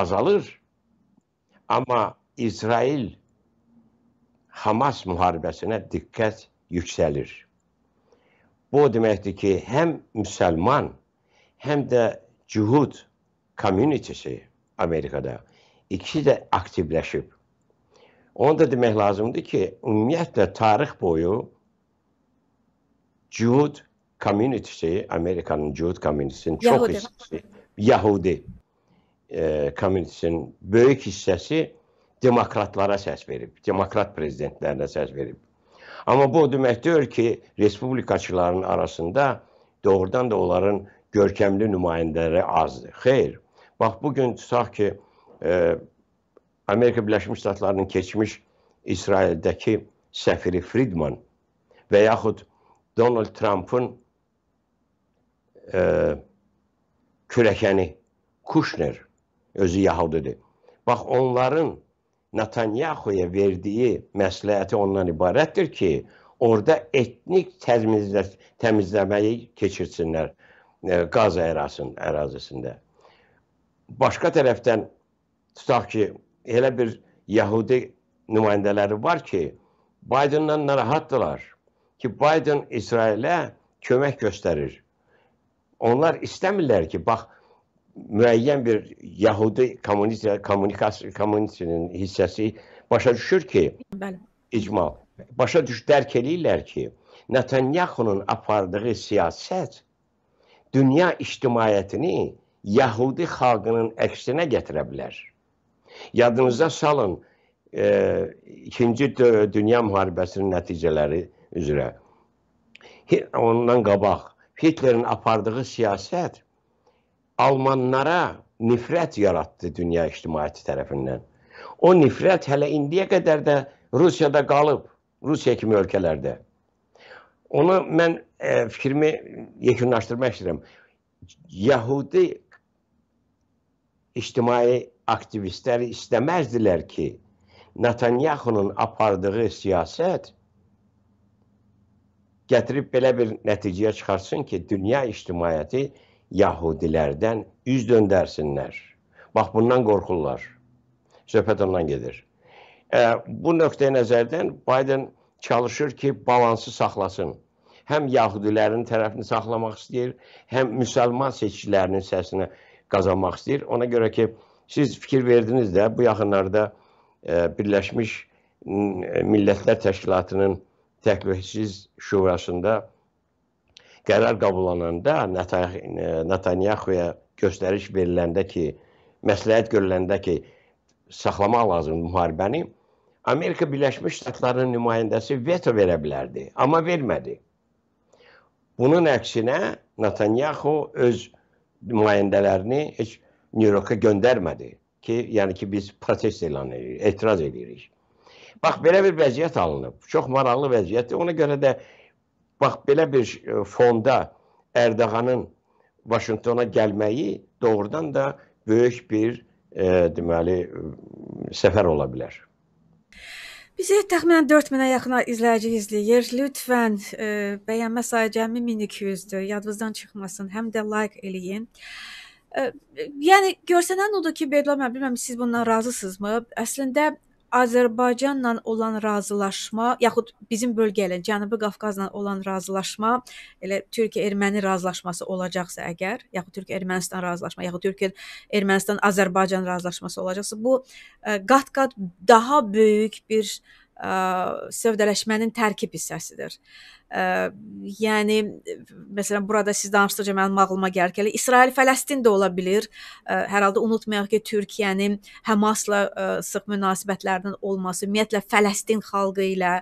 azalır, amma İsrail-Hamas müharibəsinə diqqət yüksəlir. Bu o deməkdir ki, həm müsəlman, həm də cühud communitisi Amerikada ikisi də aktivləşib. Onu da demək lazımdır ki, ümumiyyətlə tarix boyu Cud community, Amerikanın Cud community-sinin çox hissəsi, Yahudi e, community-sinin böyük hissəsi demokratlara səs verib, demokrat prezidentlərinə səs verib. Amma bu demək deyil ki, respublikaçıların arasında doğrudan da onların görkəmli nümayəndələri azdır. Xeyr. Bax bu gün tutaq ki, e, Amerika Birləşmiş Ştatlarının keçmiş İsraildəki səfiri Friedman və yaxud Donald Trumpın e, kürəkəni Kushner özü yahudidir. Bax onların Netanyahuya verdiyi məsləhəti ondan ibarətdir ki, orada etnik təmizlə, təmizləməyi keçirsinlər e, Qaza ərazisində. Başqa tərəfdən tutaq ki, elə bir yəhudi nümayəndələri var ki, Bidendan narahatdırlar ki, Biden İsrailə kömək göstərir. Onlar istəmirlər ki, bax müəyyən bir yəhudi kommunizm kommunikasiya kommunizminin hissəsi başa düşür ki, bəli, icma başa düş dərk eləyirlər ki, Netanyahu-nun apardığı siyasət dünya ictimaiyyətini yəhudi xalqının əksinə gətirə bilər. Yadınıza salın e, ikinci dünya müharibəsinin nəticələri üzrə. Ondan qabaq Hitlerin apardığı siyasət Almanlara nifrət yaratdı dünya ictimaiyyəti tərəfindən. O nifrət hələ indiyə qədər də Rusiyada qalıb, Rusiya kimi ölkələrdə. Onu mən e, fikrimi yekunlaşdırmaq istəyirəm. Yahudi ictimai aktivistlər istəməzdilər ki, Netanyahunun apardığı siyasət gətirib belə bir nəticəyə çıxarsın ki, dünya ictimaiyyəti yahudilərdən üz döndərsinlər. Bax bundan qorxurlar. Söhbət ondan gedir. E, bu nöqteyə nəzərdən Biden çalışır ki, balansı saxlasın. Həm yahudilərin tərəfini saxlamaq istəyir, həm müsəlman seçicilərinin səsini qazanmaq istəyir. Ona görə ki, Siz fikir verdiniz də bu yaxınlarda e, Birləşmiş Millətlər Təşkilatının Təklifsiz Şurasında qərar qabullananda e, Netanyahu-ya göstəriş veriləndə ki, məsləhət görüləndə ki, saxlamaq lazımdır müharibəni. Amerika Birləşmiş Ştatlarının nümayəndəsi veto verə bilərdi, amma vermədi. Bunun əksinə Netanyahu öz nümayəndələrini heç Nyu-Yorka göndərmədi ki, yəni ki biz protest elan edirik, etiraz edirik. Bax belə bir vəziyyət alınıb. Çox maraqlı vəziyyətdir. Ona görə də bax belə bir e, fonda Ərdəğanın Vaşinqtona gəlməyi doğrudan da böyük bir e, deməli e, səfər ola bilər. Bizi təxminən 4000-ə yaxın izləyici izləyir. Lütfən e, bəyənmə sayı cəmi 1200-dür. Yadınızdan çıxmasın. Həm də like eləyin. E, Yəni görsənən odur ki, belə mən bilmirəm siz bundan razısınızmı? Əslində Azərbaycanla olan razılaşma, yaxud bizim bölgə ilə Cənubi Qafqazla olan razılaşma elə Türkiyə-Erməni razılaşması olacaqsa əgər, yaxud Türkiyə-Ermənistan razılaşma, yaxud Türkiyə-Ermənistan-Azərbaycan razılaşması olacaqsa, bu qat-qat daha böyük bir ə, sövdələşmənin tərkib hissəsidir. Ə, Ə, yəni məsələn burada siz danışdıqca mənim ağlıma gəlir ki, İsrail Fələstin də ola bilər. Ə, hər halda unutmayaq ki, Türkiyənin Həmasla ə, sıx münasibətlərinin olması, ümumiyyətlə Fələstin xalqı ilə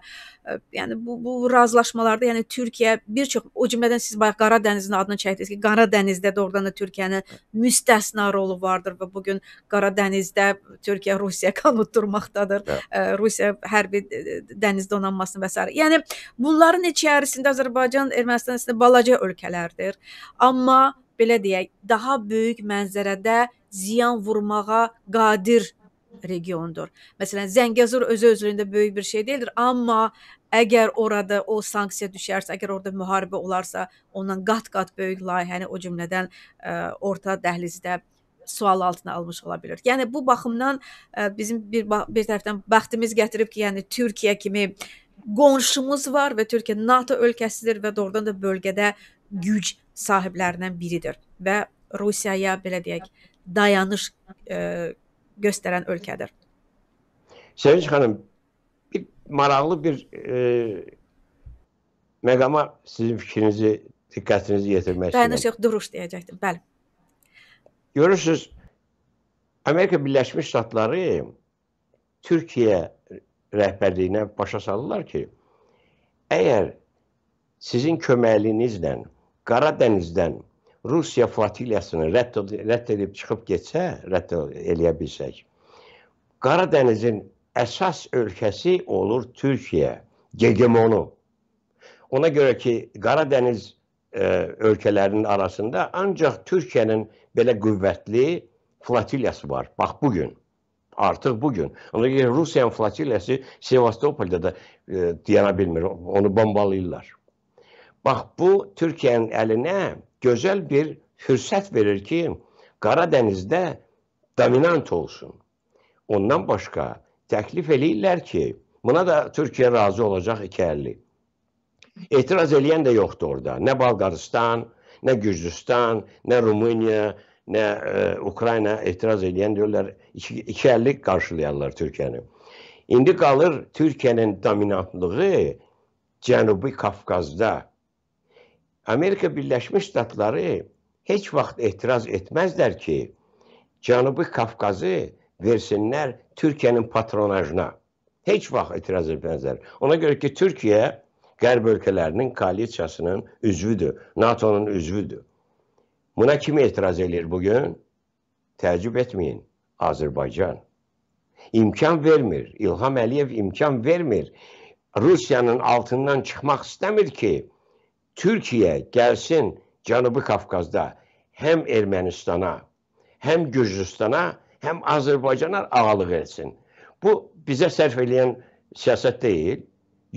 ə, yəni bu bu razılaşmalarda yəni Türkiyə bir çox o cümlədən siz bayaq Qara dənizinin adını çəkdiniz ki, Qara dənizdə də oradan da Türkiyənin müstəsna rolu vardır və bu gün Qara dənizdə Türkiyə Rusiya qanı durmaqdadır. Ə, hə. Rusiya hərbi dəniz donanmasını və s. Yəni bunların neçə içərisində Azərbaycan, Ermənistan əslində balaca ölkələrdir. Amma belə deyək, daha böyük mənzərədə ziyan vurmağa qadir regiondur. Məsələn, Zəngəzur özü özlüyündə böyük bir şey deyildir, amma əgər orada o sanksiya düşərsə, əgər orada müharibə olarsa, ondan qat-qat böyük layihəni o cümlədən ə, e, orta dəhlizdə sual altına almış ola bilər. Yəni bu baxımdan ə, e, bizim bir bir tərəfdən bəxtimiz gətirib ki, yəni Türkiyə kimi ə, qonşumuz var və Türkiyə NATO ölkəsidir və doğrudan da bölgədə güc sahiblərindən biridir və Rusiyaya belə deyək, dayanış e, göstərən ölkədir. Sevinç xanım, bir maraqlı bir e, məqama sizin fikrinizi, diqqətinizi yetirmək istəyirəm. Dayanış yox, duruş deyəcəkdim. Bəli. Görürsüz, Amerika Birləşmiş Ştatları Türkiyə rəhbərliyinə başa salırlar ki, əgər sizin köməkliyinizlə Qara Dənizdən Rusiya flotilyasını rədd, rədd edib çıxıb getsə, rədd eləyə bilsək, Qara Dənizin əsas ölkəsi olur Türkiyə, gegemonu. Ona görə ki, Qara Dəniz ə, e, ölkələrinin arasında ancaq Türkiyənin belə qüvvətli flotilyası var. Bax bu gün Artıq bu gün. Ona görə Rusiyanın flotiliyası Sevastopolda da e, dayana bilmir. Onu bombalayırlar. Bax bu Türkiyənin əlinə gözəl bir fürsət verir ki, Qara dənizdə dominant olsun. Ondan başqa təklif eləyirlər ki, buna da Türkiyə razı olacaq iki əlli. Etiraz eləyən də yoxdur orada. Nə Balqaristan, nə Gürcüstan, nə Rumıniya, nə e, Ukrayna etiraz edən deyirlər 250 qarşılayanlar Türkiyəni. İndi qalır Türkiyənin dominantlığı Cənubi Qafqazda. Amerika Birləşmiş Ştatları heç vaxt etiraz etməzlər ki, Cənubi Qafqazı versinlər Türkiyənin patronajına. Heç vaxt etiraz etməzlər. Ona görə ki, Türkiyə qərb ölkələrinin koalisiyasının üzvüdür, NATO-nun üzvüdür. Buna kim etiraz edir bugün? Təəccüb etməyin, Azərbaycan. İmkan vermir, İlham Əliyev imkan vermir. Rusiyanın altından çıxmaq istəmir ki, Türkiyə gəlsin Cənubi Qafqazda həm Ermənistana, həm Gürcüstana, həm Azərbaycana ağalıq etsin. Bu, bizə sərf eləyən siyasət deyil.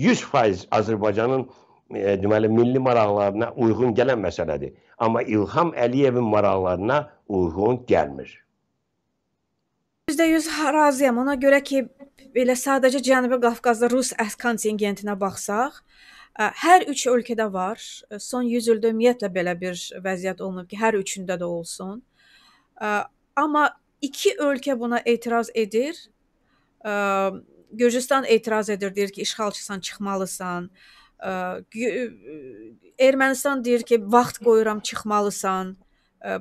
100% Azərbaycanın e, deməli, milli maraqlarına uyğun gələn məsələdir. Amma İlham Əliyevin maraqlarına uyğun gəlmir. %100 razıyam. Ona görə ki, belə sadəcə Cənubi Qafqazda rus əsk kontingentinə baxsaq, hər üç ölkədə var. Son 100 ildə ümumiyyətlə belə bir vəziyyət olunub ki, hər üçündə də olsun. Amma iki ölkə buna etiraz edir. Gürcüstan etiraz edir, deyir ki, işğalçısan, çıxmalısan. Ə, Ermənistan deyir ki, vaxt qoyuram çıxmalısan.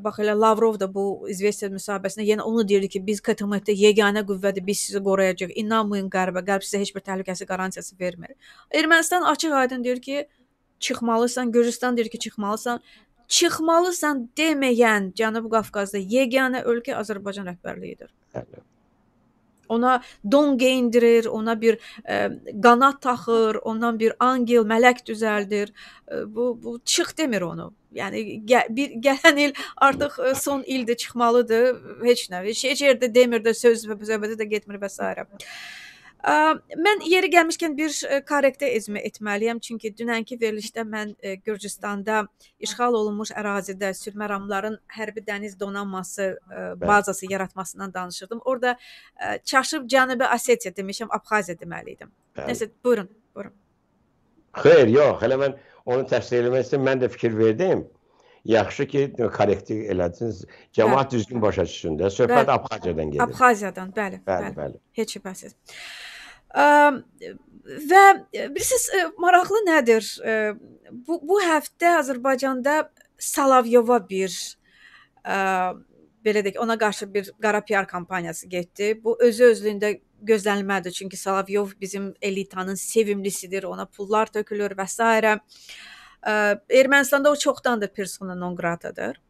Bax elə Lavrov da bu İzvestiya müsahibəsində yenə onu deyirdi ki, biz KTMT-də yeganə qüvvədir, biz sizi qoruyacağıq. İnanmayın qərbə, qərb sizə heç bir təhlükəsi qarantiyası vermir. Ermənistan açıq-aydın deyir ki, çıxmalısan, Gürcüstan deyir ki, çıxmalısan. Çıxmalısan deməyən Cənubi Qafqazda yeganə ölkə Azərbaycan rəhbərliyidir. Bəli ona don geyindirir, ona bir e, qanad taxır, ondan bir angel, mələk düzəldir. E, bu bu çıx demir onu. Yəni gə, bir gələn il artıq e, son ildir çıxmalıdır, heç nə. Heç yerdə demir də söz və söhbətə də getmir və s. Ə, e, mən yeri gəlmişkən bir korrektə izmə etməliyəm, çünki dünənki verilişdə mən ə, Gürcüstanda işğal olunmuş ərazidə sülməramların hərbi dəniz donanması e, ə, bazası yaratmasından danışırdım. Orda ə, e, çaşıb Cənubi Osetiya demişəm, Abxaziya deməli idim. Nəsə, buyurun, buyurun. Xeyr, yox, hələ mən onu təsdiq eləmək üçün mən də fikir verdim. Yaxşı ki, korrektiv elədiniz. Cəmaət düzgün başa düşsün də. Söhbət bəli. Abxaziyadan gedir. Abxaziyadan, bəli, bəli. Bəli, bəli. Heç şübhəsiz. Və bilirsiniz, e, maraqlı nədir? E, bu bu həftə Azərbaycanda Salavyova bir ə, e, belə deyək, ona qarşı bir qara PR kampaniyası getdi. Bu özü özlüyündə gözlənilmədi, çünki Salavyov bizim elitanın sevimlisidir, ona pullar tökülür və s. Ermənistanda o çoxdandır persona non gratadır.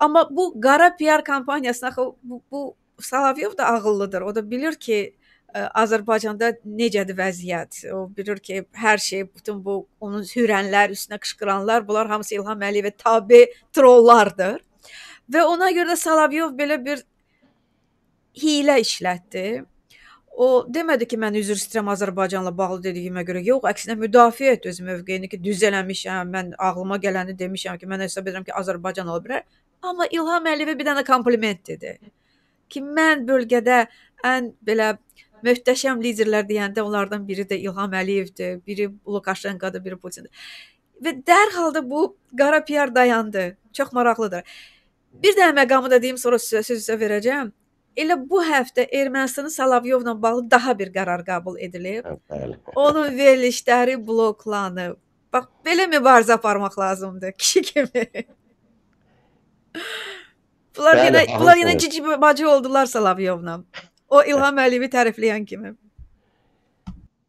Amma bu qara PR kampaniyasına axı bu, bu Salavyov da ağıllıdır. O da bilir ki, ə, e, Azərbaycanda necədir vəziyyət. O bilir ki, hər şey bütün bu onun hürənlər, üstünə qışqıranlar, bunlar hamısı İlham Əliyevə tabe trollardır. Və ona görə də Salavyov belə bir hiylə işlətdi. O demədi ki, mən üzr istəyirəm Azərbaycanla bağlı dediyimə görə. Yox, əksinə müdafiə et öz mövqeyini ki, düz eləmişəm, mən ağlıma gələni demişəm ki, mən hesab edirəm ki, Azərbaycan ola bilər. Amma İlham Əliyevə bir dənə kompliment dedi. Ki, mən bölgədə ən belə möhtəşəm liderlər deyəndə onlardan biri də İlham Əliyevdir, biri Lukaşenkodur, biri Putindir. Və dərhal da bu qara PR dayandı. Çox maraqlıdır. Bir də məqamı da deyim, sonra sözü sizə verəcəm. Elə bu həftə Ermənistanın Salavyovla bağlı daha bir qərar qəbul edilib. Hə, bəli. Onun verilişləri bloklanıb. Bax, belə mübarizə aparmaq lazımdır kişi kimi. bunlar bəli, yenə bəli. bunlar yenə cici bacı oldular Salavyovla. O İlham Əliyevi tərifləyən kimi.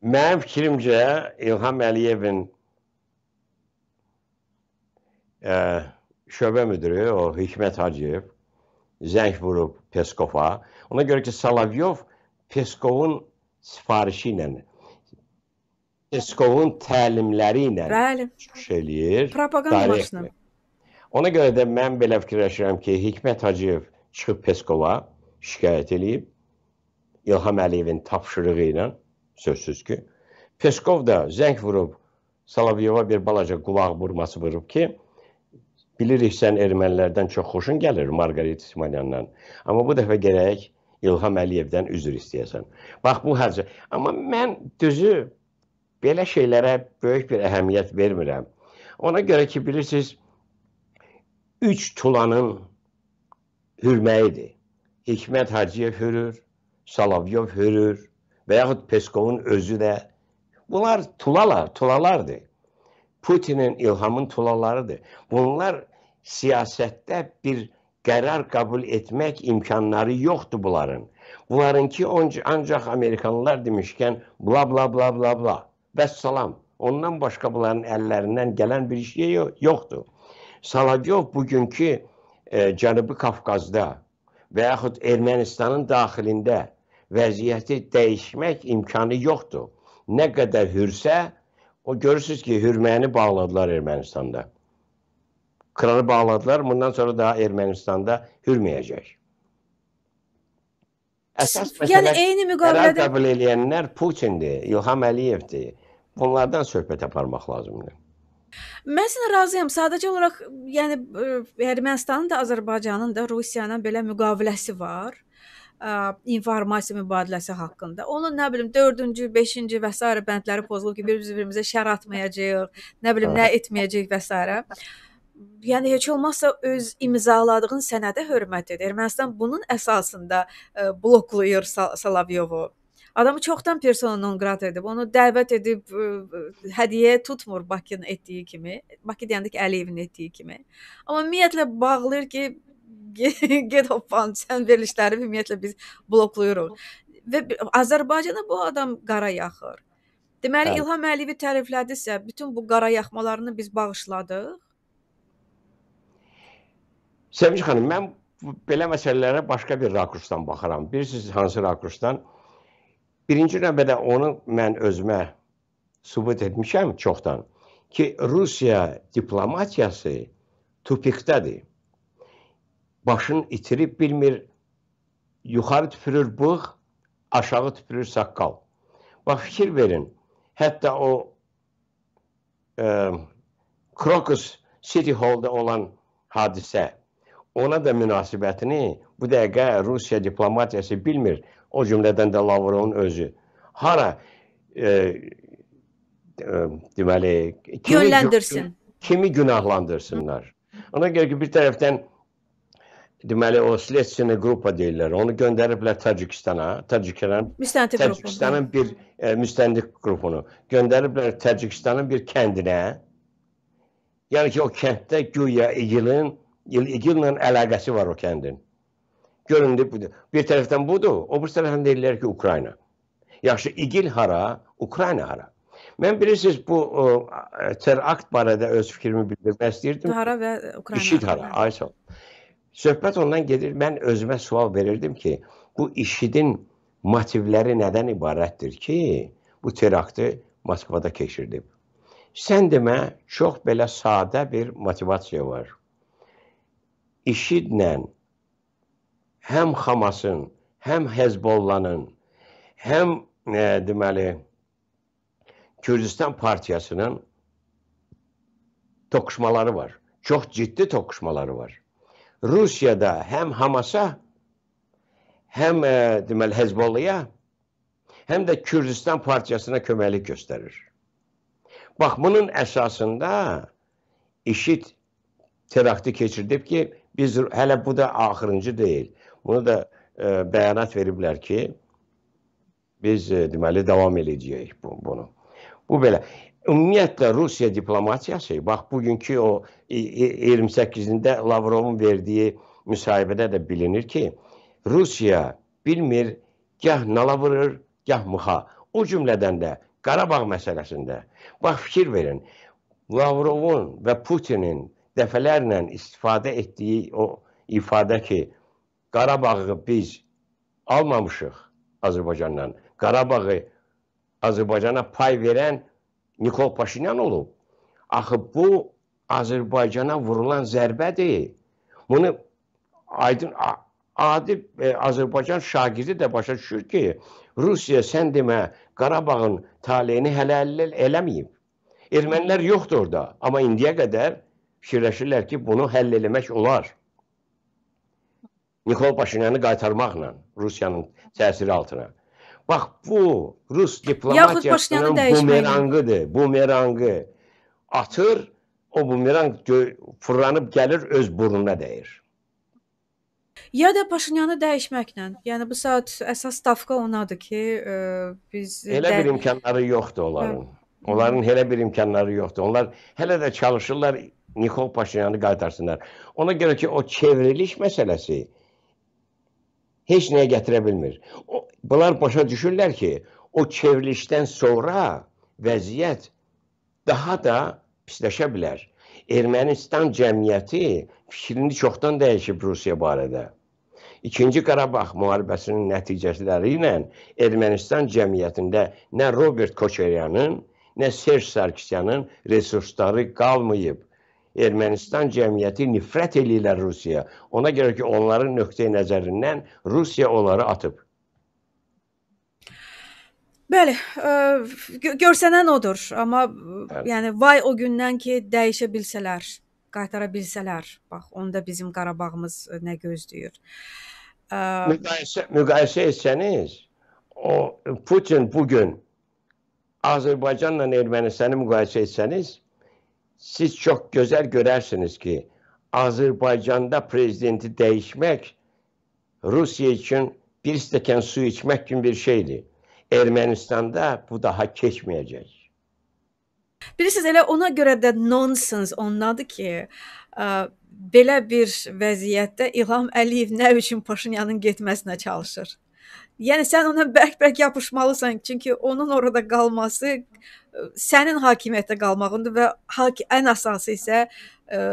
Mənim fikrimcə İlham Əliyevin ə, e, şöbə müdürü o Hikmət Hacıyev zəng vurub Peskova. Ona göre ki Salavyov Peskovun sifarişi ilə Peskovun təlimləri ilə Bəli. çıxış eləyir. Propaganda maşını. Ona görə də mən belə fikirləşirəm ki, Hikmət Hacıyev çıxıb Peskova şikayət eləyib İlham Əliyevin tapşırığı ilə sözsüz ki, Peskov da zəng vurub Salavyova bir balaca qulaq vurması vurub ki, Bilirik sən ermənilərdən çox xoşun gəlir Marqaret İsmayilyandan. Amma bu dəfə gərək İlham Əliyevdən üzr istəyəsən. Bax bu həcə. Amma mən düzü belə şeylərə böyük bir əhəmiyyət vermirəm. Ona görə ki, bilirsiniz, 3 tulanın hürməyidir. Hikmət Hacıyev hürür, Salavyov hürür və yaxud Peskovun özü də. Bunlar tulalar, tulalardır. Putinin ilhamın tulalarıdır. Bunlar siyasətdə bir qərar qəbul etmək imkanları yoxdur bunların. Bunlarınki ancaq Amerikanlılar demişkən bla bla bla bla bla. Bəs salam. Ondan başqa bunların əllərindən gələn bir şey yoxdur. Saladyov bugünkü e, Cənubi Qafqazda və yaxud Ermənistanın daxilində vəziyyəti dəyişmək imkanı yoxdur. Nə qədər hürsə, O görürsüz ki, hürməni bağladılar Ermənistanda. Kralı bağladılar, bundan sonra daha Ermənistanda hürməyəcək. Əsas yəni eyni müqavilədə qəbul edənlər Putindir, İlham Əliyevdir. Bunlardan söhbət aparmaq lazımdır. Mən sənə razıyam. Sadəcə olaraq, yəni e, Ermənistanın da Azərbaycanın da Rusiya ilə belə müqaviləsi var ə, informasiya mübadiləsi haqqında. Onun nə bilim 4-cü, 5-ci və s. bəndləri pozulub ki, bir-birimizə şər atmayacağıq, nə bilim nə hə. etməyəcəyik və s. Yəni heç olmazsa öz imzaladığın sənədə hörmət edir. Ermənistan bunun əsasında ə, bloklayır Sal Salavyovu. Adamı çoxdan persona non grata edib, onu dəvət edib ə, hədiyyə tutmur Bakının etdiyi kimi. Bakı deyəndə ki, Əliyevin etdiyi kimi. Amma ümumiyyətlə bağlayır ki, get hoppan sən verilişləri ümumiyyətlə biz bloklayırıq. Və Azərbaycana bu adam qara yaxır. Deməli Əli. İlham Əliyevi təriflədisə, bütün bu qara yaxmalarını biz bağışladıq. Səvinç xanım, mən belə məsələlərə başqa bir rakursdan baxaram. Bilirsiniz hansı rakursdan? Birinci növbədə onu mən özümə sübut etmişəm çoxdan ki, Rusiya diplomatiyası tupikdədir başını itirib bilmir, yuxarı tüpürür bığ, aşağı tüpürür saqqal. Bax, fikir verin, hətta o e, Krokus City Hall-da olan hadisə, ona da münasibətini bu dəqiqə Rusiya diplomatiyası bilmir, o cümlədən də Lavrovun özü. Hara, e, e, deməli, kimi, kimi günahlandırsınlar. Ona görə ki, bir tərəfdən deməli o Sleçini qrupa deyirlər. Onu göndəriblər Tacikistana, Tacikistanın müstəntiq Tacikistanın bir e, müstəntiq qrupunu göndəriblər Tacikistanın bir kəndinə. Yəni ki, o kənddə güya İgilin il İgillə əlaqəsi var o kəndin. Göründü budur. Bir tərəfdən budur, o bir tərəfdən deyirlər ki, Ukrayna. Yaxşı, İgil hara, Ukrayna hara. Mən bilirsiniz bu o, terakt barədə öz fikrimi bildirmək istəyirdim. Hara və Ukrayna. İşid hara, ay sağ ol. Söhbət ondan gedir. Mən özümə sual verirdim ki, bu işidin motivləri nədən ibarətdir ki, bu teraktı Moskvada keçirdib. Sən demə, çox belə sadə bir motivasiya var. İşidlə həm Hamasın, həm Hezbollanın, həm e, deməli Kürdistan partiyasının toqquşmaları var. Çox ciddi toqquşmaları var. Rusiyada həm Hamasa, həm e, deməli Hezbollaya, həm də Kürdistan partiyasına köməklik göstərir. Bax bunun əsasında IŞİD teraktı keçirdib ki, biz hələ bu da axırıncı deyil. Bunu da e, bəyanat veriblər ki, biz e, deməli davam eləyəcəyik bu, bunu. Bu belə. Ümumiyyətlə Rusiya diplomatiyası bax bugünkü o 28-də Lavrovun verdiyi müsahibədə də bilinir ki, Rusiya bilmir gah nala vurur, gah mıxa. O cümlədən də Qarabağ məsələsində bax fikir verin. Lavrovun və Putinin dəfələrlə istifadə etdiyi o ifadə ki, Qarabağı biz almamışıq Azərbaycandan. Qarabağı Azərbaycana pay verən Nikol Paşinyan olub. Axı bu Azərbaycana vurulan zərbədir. Bunu aydın adi e, Azərbaycan şagirdi də başa düşür ki, Rusiya sən demə Qarabağın taleyini hələ eləməyib. Ermənilər yoxdur orada, amma indiyə qədər fikirləşirlər ki, bunu həll eləmək olar. Nikol Paşinyanı qaytarmaqla Rusiyanın təsiri altına. Bax bu Rus diplomatiyasının bumerangıdır, bumerangı. Atır, o bumerang fırlanıb gəlir öz burnuna dəyir. Ya da Paşinyanı dəyişməklə. Yəni bu saat əsas stavka onadır ki, ə, e, biz elə bir imkanları yoxdur onların. Hə. Onların elə bir imkanları yoxdur. Onlar hələ də çalışırlar Nikol Paşinyanı qaytarsınlar. Ona görə ki, o çevriliş məsələsi heç nəyə gətirə bilmir. O Bunlar başa düşürlər ki, o çevrilişdən sonra vəziyyət daha da pisləşə bilər. Ermənistan cəmiyyəti fikrini çoxdan dəyişib Rusiya barədə. İkinci Qarabağ müharibəsinin nəticələri ilə Ermənistan cəmiyyətində nə Robert Koçeryanın, nə Serj Sarkisyanın resursları qalmayıb. Ermənistan cəmiyyəti nifrət eləyirlər Rusiyaya. Ona görə ki, onların nöqteyi nəzərindən Rusiya onları atıb. Bəli, ə, e, görsənən odur, amma bəli. yəni vay o gündən ki, dəyişə bilsələr, qaytara bilsələr. Bax, onda bizim Qarabağımız e, nə gözləyir. Ə, e, müqayisə müqayisə etsəniz, o Putin bu gün Azərbaycanla Ermənistanı müqayisə etsəniz, siz çox gözəl görərsiniz ki, Azərbaycanda prezidenti dəyişmək Rusiya üçün bir stəkan su içmək kimi bir şeydir. Ermənistanda bu daha keçməyəcək. Bilirsiniz, elə ona görə də nonsens ondadır ki, ə, belə bir vəziyyətdə İlham Əliyev nə üçün Paşinyanın getməsinə çalışır. Yəni sən ona bərk-bərk yapışmalısan, çünki onun orada qalması sənin hakimiyyətdə qalmağındır və hak ən əsası isə ə,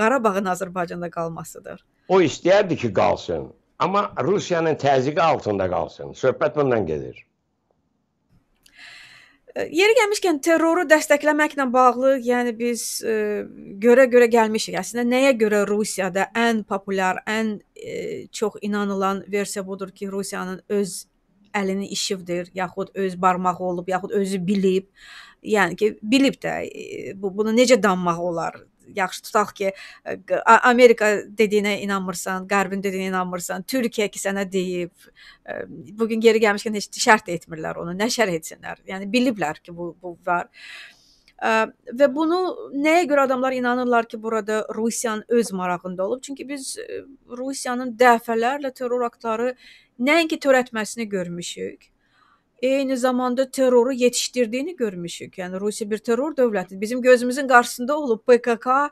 Qarabağın Azərbaycanda qalmasıdır. O istəyərdi ki, qalsın, amma Rusiyanın təzyiqi altında qalsın. Söhbət bundan gedir. Yeri gəlmişkən terroru dəstəkləməklə bağlı, yəni biz görə-görə gəlmişik. Əslində nəyə görə Rusiyada ən populyar, ən ə, çox inanılan versiya budur ki, Rusiyanın öz əlini işivdir, yaxud öz barmağı olub, yaxud özü bilib. Yəni ki, bilib də bu bunu necə danmaq olar yaxşı tutaq ki, Amerika dediyinə inanmırsan, Qərbin dediyinə inanmırsan, Türkiyə ki sənə deyib, bu gün geri gəlmişkən heç şərt də etmirlər onu, nə şərh etsinlər. Yəni biliblər ki, bu bu var. Və bunu nəyə görə adamlar inanırlar ki, burada Rusiyanın öz marağında olub? Çünki biz Rusiyanın dəfələrlə terror aktları nəinki törətməsini görmüşük, eyni zamanda terroru yetiştirdiğini görmüşük. Yani Rusya bir terör dövləti. Bizim gözümüzün qarşısında olub PKK ə,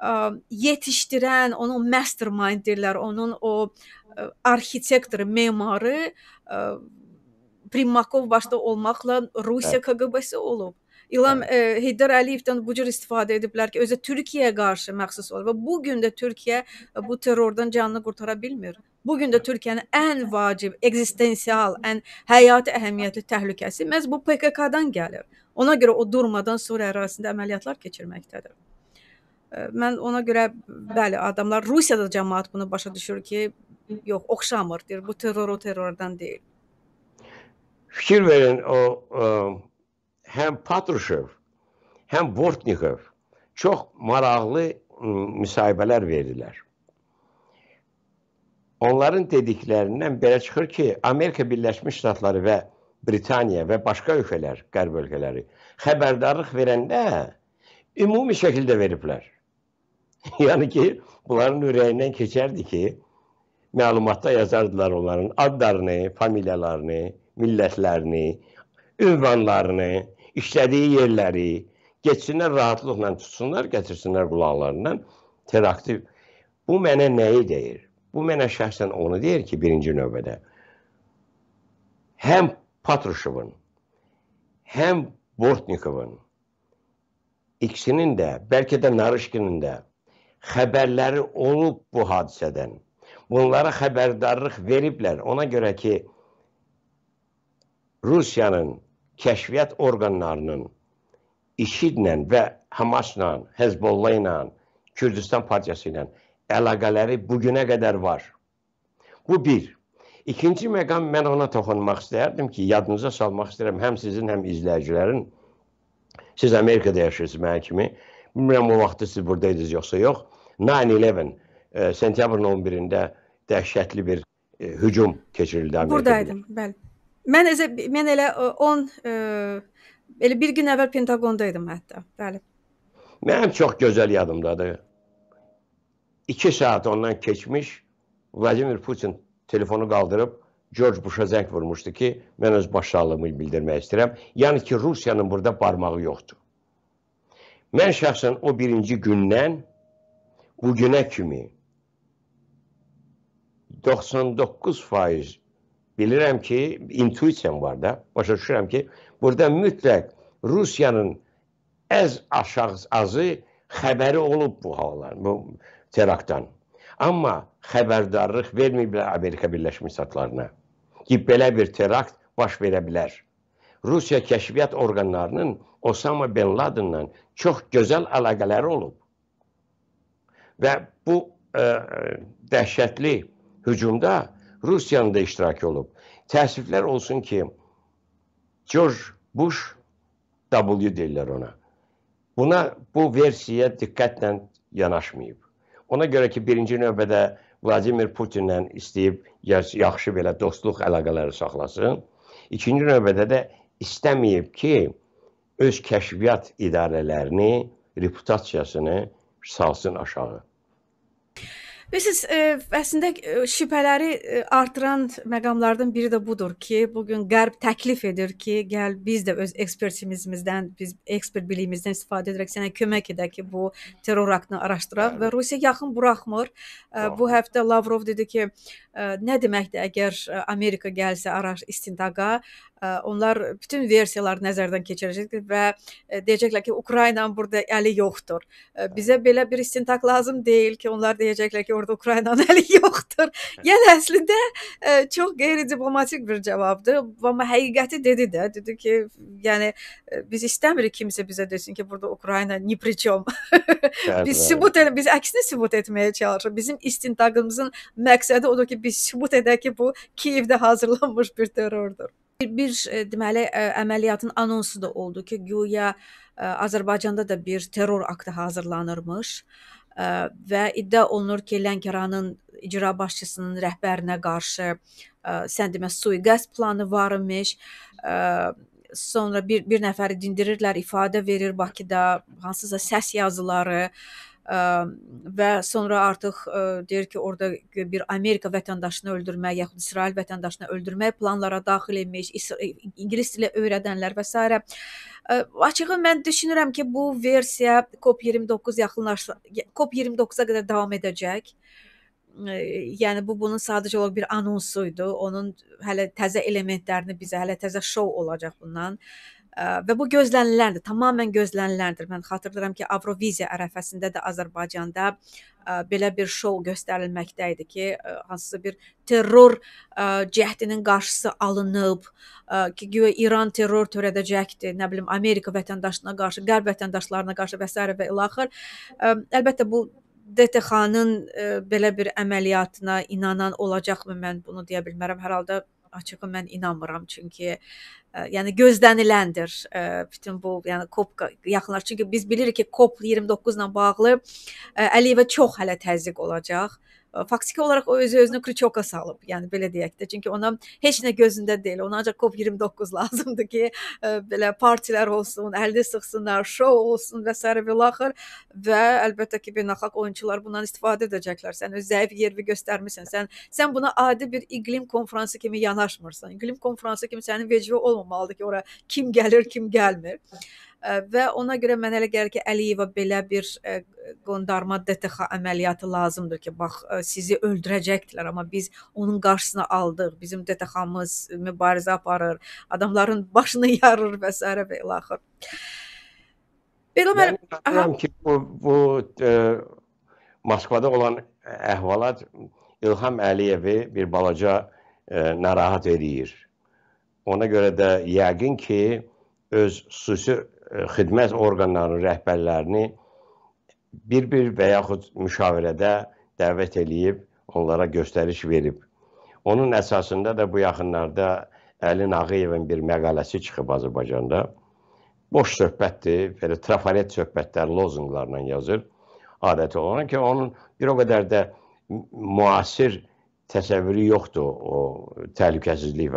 e, yetişdirən, onun mastermind deyirlər, onun o ə, e, arxitektoru, memarı ə, e, Primakov başda olmaqla Rusiya KGB-si olub. İlham e, Heydər Əliyevdən bu cür istifadə ediblər ki, özü Türkiyəyə qarşı məxsus olub və bu gün də Türkiyə e, bu terrordan canını qurtara bilmir. Bu gün də Türkiyənin ən vacib, ekzistensial, ən həyati əhəmiyyətli təhlükəsi məhz bu PKK-dan gəlir. Ona görə o durmadan Suriya ərazisində əməliyyatlar keçirməkdədir. E, mən ona görə bəli, adamlar Rusiyada cəmaət bunu başa düşür ki, yox, oxşamır deyir. Bu terror o terrordan deyil. Fikir verin o ə e, həm Patrushev, həm Bortnikov çox maraqlı müsahibələr verirlər. Onların dediklərindən belə çıxır ki, Amerika Birləşmiş Ştatları və Britaniya və başqa ölkələr, qərb ölkələri xəbərdarlıq verəndə ümumi şəkildə veriblər. yəni ki, bunların ürəyindən keçərdi ki, məlumatda yazardılar onların adlarını, familiyalarını, millətlərini, ünvanlarını, işlədiyi yerləri getsinlər rahatlıqla tutsunlar, gətirsinlər qulaqlarından teraktiv. Bu mənə nəyi deyir? Bu mənə şəxsən onu deyir ki, birinci növbədə həm Patruşovun, həm Bortnikovun ikisinin də, bəlkə də Narışkinin də xəbərləri olub bu hadisədən. Bunlara xəbərdarlıq veriblər. Ona görə ki, Rusiyanın kəşfiyyat orqanlarının İŞİD-lə və Hamasla, Hezbollah ilə, Kürdistan partiyası ilə əlaqələri bu günə qədər var. Bu bir. İkinci məqam mən ona toxunmaq istəyərdim ki, yadınıza salmaq istəyirəm həm sizin, həm izləyicilərin. Siz Amerikada yaşayırsınız mənim kimi. Bilmirəm o vaxtı siz buradaydınız yoxsa yox. 9-11 sentyabrın 11-də dəhşətli bir e, hücum keçirildi Amerikada. Buradaydım, bəli. Mən elə mən elə 10 elə bir gün əvvəl Pentaqondaydım hətta. Bəli. Mənim çox gözəl yadımdadır. 2 saat ondan keçmiş Vladimir Putin telefonu qaldırıb George Bush'a zəng vurmuşdu ki, mən öz başsağlığımı bildirmək istəyirəm. Yəni ki, Rusiyanın burada barmağı yoxdur. Mən şəxsən o birinci gündən bu günə kimi 99% bilirəm ki, intuisiyam var da, başa düşürəm ki, burada mütləq Rusiyanın əz aşağı azı xəbəri olub bu havalar, bu teraktdan. Amma xəbərdarlıq verməyiblər Amerika Birləşmiş Ştatlarına ki, belə bir terakt baş verə bilər. Rusiya kəşfiyyat orqanlarının Osama Bin Ladenla çox gözəl əlaqələri olub. Və bu ə, e, e, dəhşətli hücumda Rusiyanın da iştirakı olub. Təəssüflər olsun ki, George Bush W deyirlər ona. Buna bu versiyaya diqqətlə yanaşmayıb. Ona görə ki, birinci növbədə Vladimir Putinlə istəyib yaxşı belə dostluq əlaqələri saxlasın. İkinci növbədə də istəməyib ki, öz kəşfiyyat idarələrini, reputasiyasını salsın aşağı. Bilirsiniz, e, əslində e, şübhələri e, artıran məqamlardan biri də budur ki, bu gün Qərb təklif edir ki, gəl biz də öz ekspertimizimizdən, biz ekspert biliyimizdən istifadə edərək sənə kömək edək ki, bu terror aktını araşdıraq və Rusiya yaxın buraxmır. E, bu həftə Lavrov dedi ki, e, nə deməkdir əgər e, Amerika gəlsə araş istintaqa, onlar bütün versiyaları nəzərdən keçirəcəkdir və e, deyəcəklər ki, Ukrayna burada əli yoxdur. Bizə belə bir istintaq lazım deyil ki, onlar deyəcəklər ki, orada Ukraynanın əli yoxdur. Yəni əslində e, çox qeyri-diplomatik bir cavabdır, amma həqiqəti dedi də, dedi ki, yəni e, biz istəmirik kimsə bizə desin ki, burada Ukrayna ni при чем. biz sübut elə biz əksini sübut etməyə çalışırıq. Bizim istintaqımızın məqsədi odur ki, biz sübut edək ki, bu Kiyevdə hazırlanmış bir terrordur. Bir e, deməli e, əməliyyatın anonsu da oldu ki, guya e, Azərbaycanda da bir terror aktı hazırlanırmış və iddia olunur ki, Lənkəranın icra başçısının rəhbərinə qarşı sən demə sui-qəsd planı var imiş. Sonra bir bir nəfəri dindirirlər, ifadə verir Bakıda, hansısa səs yazıları və sonra artıq deyir ki, orada bir Amerika vətəndaşını öldürmək, yaxud İsrail vətəndaşını öldürmək planlara daxil etmiş, ingilis dili öyrədənlər və s. Açığı mən düşünürəm ki, bu versiya COP29 yaxınlaşsa COP29-a qədər davam edəcək yəni bu bunun sadəcə olaraq bir anonsu idi. Onun hələ təzə elementlərini bizə hələ təzə şou olacaq bundan və bu gözləniləndir, tamamilə gözləniləndir. Mən xatırlayıram ki, Avroviziya ərəfəsində də Azərbaycanda ə, belə bir şou göstərilməkdə idi ki, ə, hansısa bir terror ə, cəhdinin qarşısı alınıb, ə, ki, güya İran terror törədəcəkdi, nə bilim, Amerika vətəndaşına qarşı, Qərb vətəndaşlarına qarşı və s. və ilaxır. Ə, əlbəttə bu DTX-nın belə bir əməliyyatına inanan olacaqmı mən bunu deyə bilmərəm. Hər halda açığı ah, mən inanmıram çünki ə, e, yəni gözləniləndir ə, e, bütün bu yəni COP yaxınlaşır çünki biz bilirik ki COP 29 ilə bağlı ə, e, Əliyevə çox hələ təzyiq olacaq. Ə, faktiki olaraq o özü özünə kriçoka salıb, yəni belə deyək də. Çünki ona heç nə gözündə deyil. Ona ancaq COP29 lazımdır ki, ə, belə partilər olsun, əlini sıxsınlar, şou olsun və sərə bilaxır və əlbəttə ki, beynəlxalq oyunçular bundan istifadə edəcəklər. Sən öz zəif yerini göstərmisən. Sən sən buna adi bir iqlim konfransı kimi yanaşmırsan. İqlim konfransı kimi sənin vecibi olmamalıdır ki, ora kim gəlir, kim gəlmir və ona görə mənə elə gəlir ki, Əliyeva belə bir qondarma DTX əməliyyatı lazımdır ki, bax sizi öldürəcəkdilər, amma biz onun qarşısını aldıq. Bizim DTX-ımız mübarizə aparır, adamların başını yarır və s. və ilaxır. Belə yəni mən inanıram ki, bu bu ə, Moskvada olan əhvalat İlham Əliyevi bir balaca ə, narahat eləyir. Ona görə də yəqin ki, öz xüsusi E, xidmət orqanlarının rəhbərlərini bir-bir və yaxud müşavirədə dəvət eləyib, onlara göstəriş verib. Onun əsasında da bu yaxınlarda Əli Nağıyevin bir məqaləsi çıxıb Azərbaycanda. Boş söhbətdir, belə trafaret söhbətlər, lozunqlarla yazır. Adəti olan ki, onun bir o qədər də müasir təsəvvürü yoxdur o təhlükəsizlik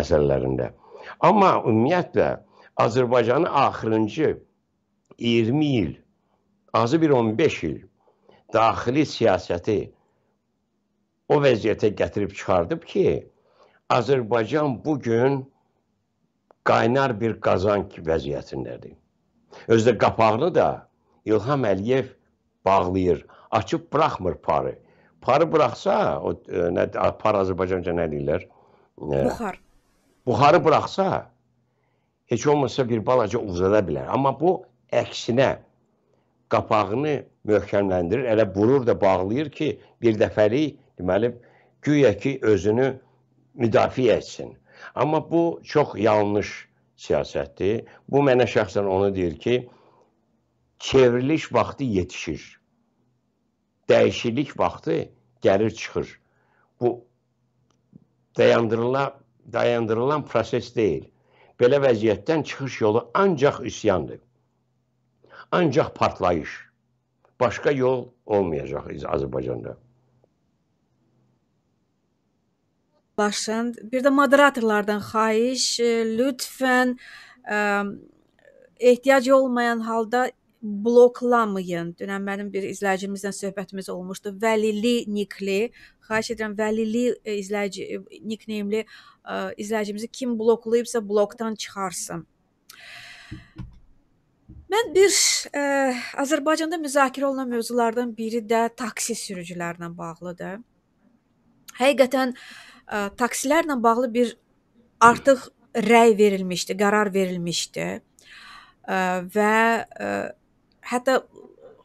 məsələlərində. Amma ümumiyyətlə Azərbaycanı axırıncı 20 il, azı bir 15 il daxili siyasəti o vəziyyətə gətirib çıxardıb ki, Azərbaycan bu gün qaynar bir qazan vəziyyətindədir. Özdə qapağını da İlham Əliyev bağlayır, açıb buraxmır parı. Parı buraxsa, o e, nə par Azərbaycanca nə deyirlər? E, Buxar. Buxarı buraxsa, heç olmasa bir balaca uzada bilər. Amma bu əksinə qapağını möhkəmləndirir, elə vurur da bağlayır ki, bir dəfəlik deməli güya ki özünü müdafiə etsin. Amma bu çox yanlış siyasətdir. Bu mənə şəxsən onu deyir ki, çevriliş vaxtı yetişir. Dəyişiklik vaxtı gəlir çıxır. Bu dayandırılan dayandırılan proses deyil belə vəziyyətdən çıxış yolu ancaq üsyandır. Ancaq partlayış. Başqa yol olmayacaq Azərbaycanda. Başın. Bir də moderatorlardan xahiş, e, lütfən ə, e, ehtiyac olmayan halda bloklamayın. Dünən mənim bir izləyicimizlə söhbətimiz olmuşdu. Vəlili Nikli, xahiş edirəm Vəlili e, izləyici e, nickname-li e, izləyicimizi kim bloklayıbsa blokdan çıxarsın. Mən bir ə, e, Azərbaycanda müzakirə olunan mövzulardan biri də taksi sürücülərlə bağlıdır. Həqiqətən ə, e, taksilərlə bağlı bir artıq rəy verilmişdi, qərar verilmişdi ə, e, və ə, hətta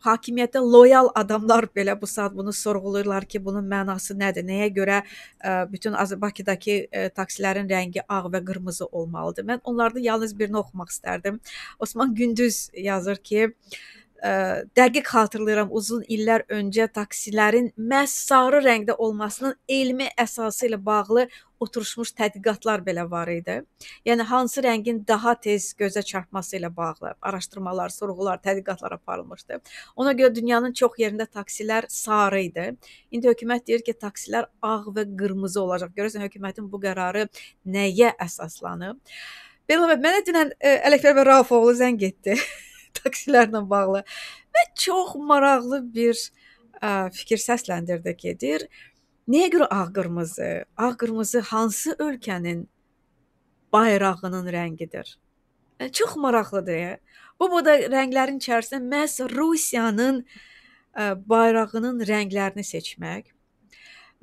hakimiyyətə loyal adamlar belə bu saat bunu sorğulayırlar ki, bunun mənası nədir? Nəyə görə e, bütün Bakıdakı e, taksilərin rəngi ağ və qırmızı olmalıdır? Mən onlardan yalnız birini oxumaq istərdim. Osman Gündüz yazır ki, ə, e, dəqiq xatırlayıram uzun illər öncə taksilərin məhz sarı rəngdə olmasının elmi əsası ilə bağlı oturuşmuş tədqiqatlar belə var idi. Yəni hansı rəngin daha tez gözə çarpması ilə bağlı araşdırmalar, sorğular, tədqiqatlar aparılmışdı. Ona görə dünyanın çox yerində taksilər sarı idi. İndi hökumət deyir ki, taksilər ağ və qırmızı olacaq. Görürsən hökumətin bu qərarı nəyə əsaslanıb? Beləliklə mənə dünən e, Ələkbər və Raufoğlu zəng etdi taksilərlə bağlı və çox maraqlı bir ə, e, fikir səsləndirdi ki, deyir, Nəyə görə ağ-qırmızı? Ağ-qırmızı hansı ölkənin bayrağının rəngidir? E, çox maraqlıdır. Bu bu da rənglərin içərisində məhz Rusiyanın e, bayrağının rənglərini seçmək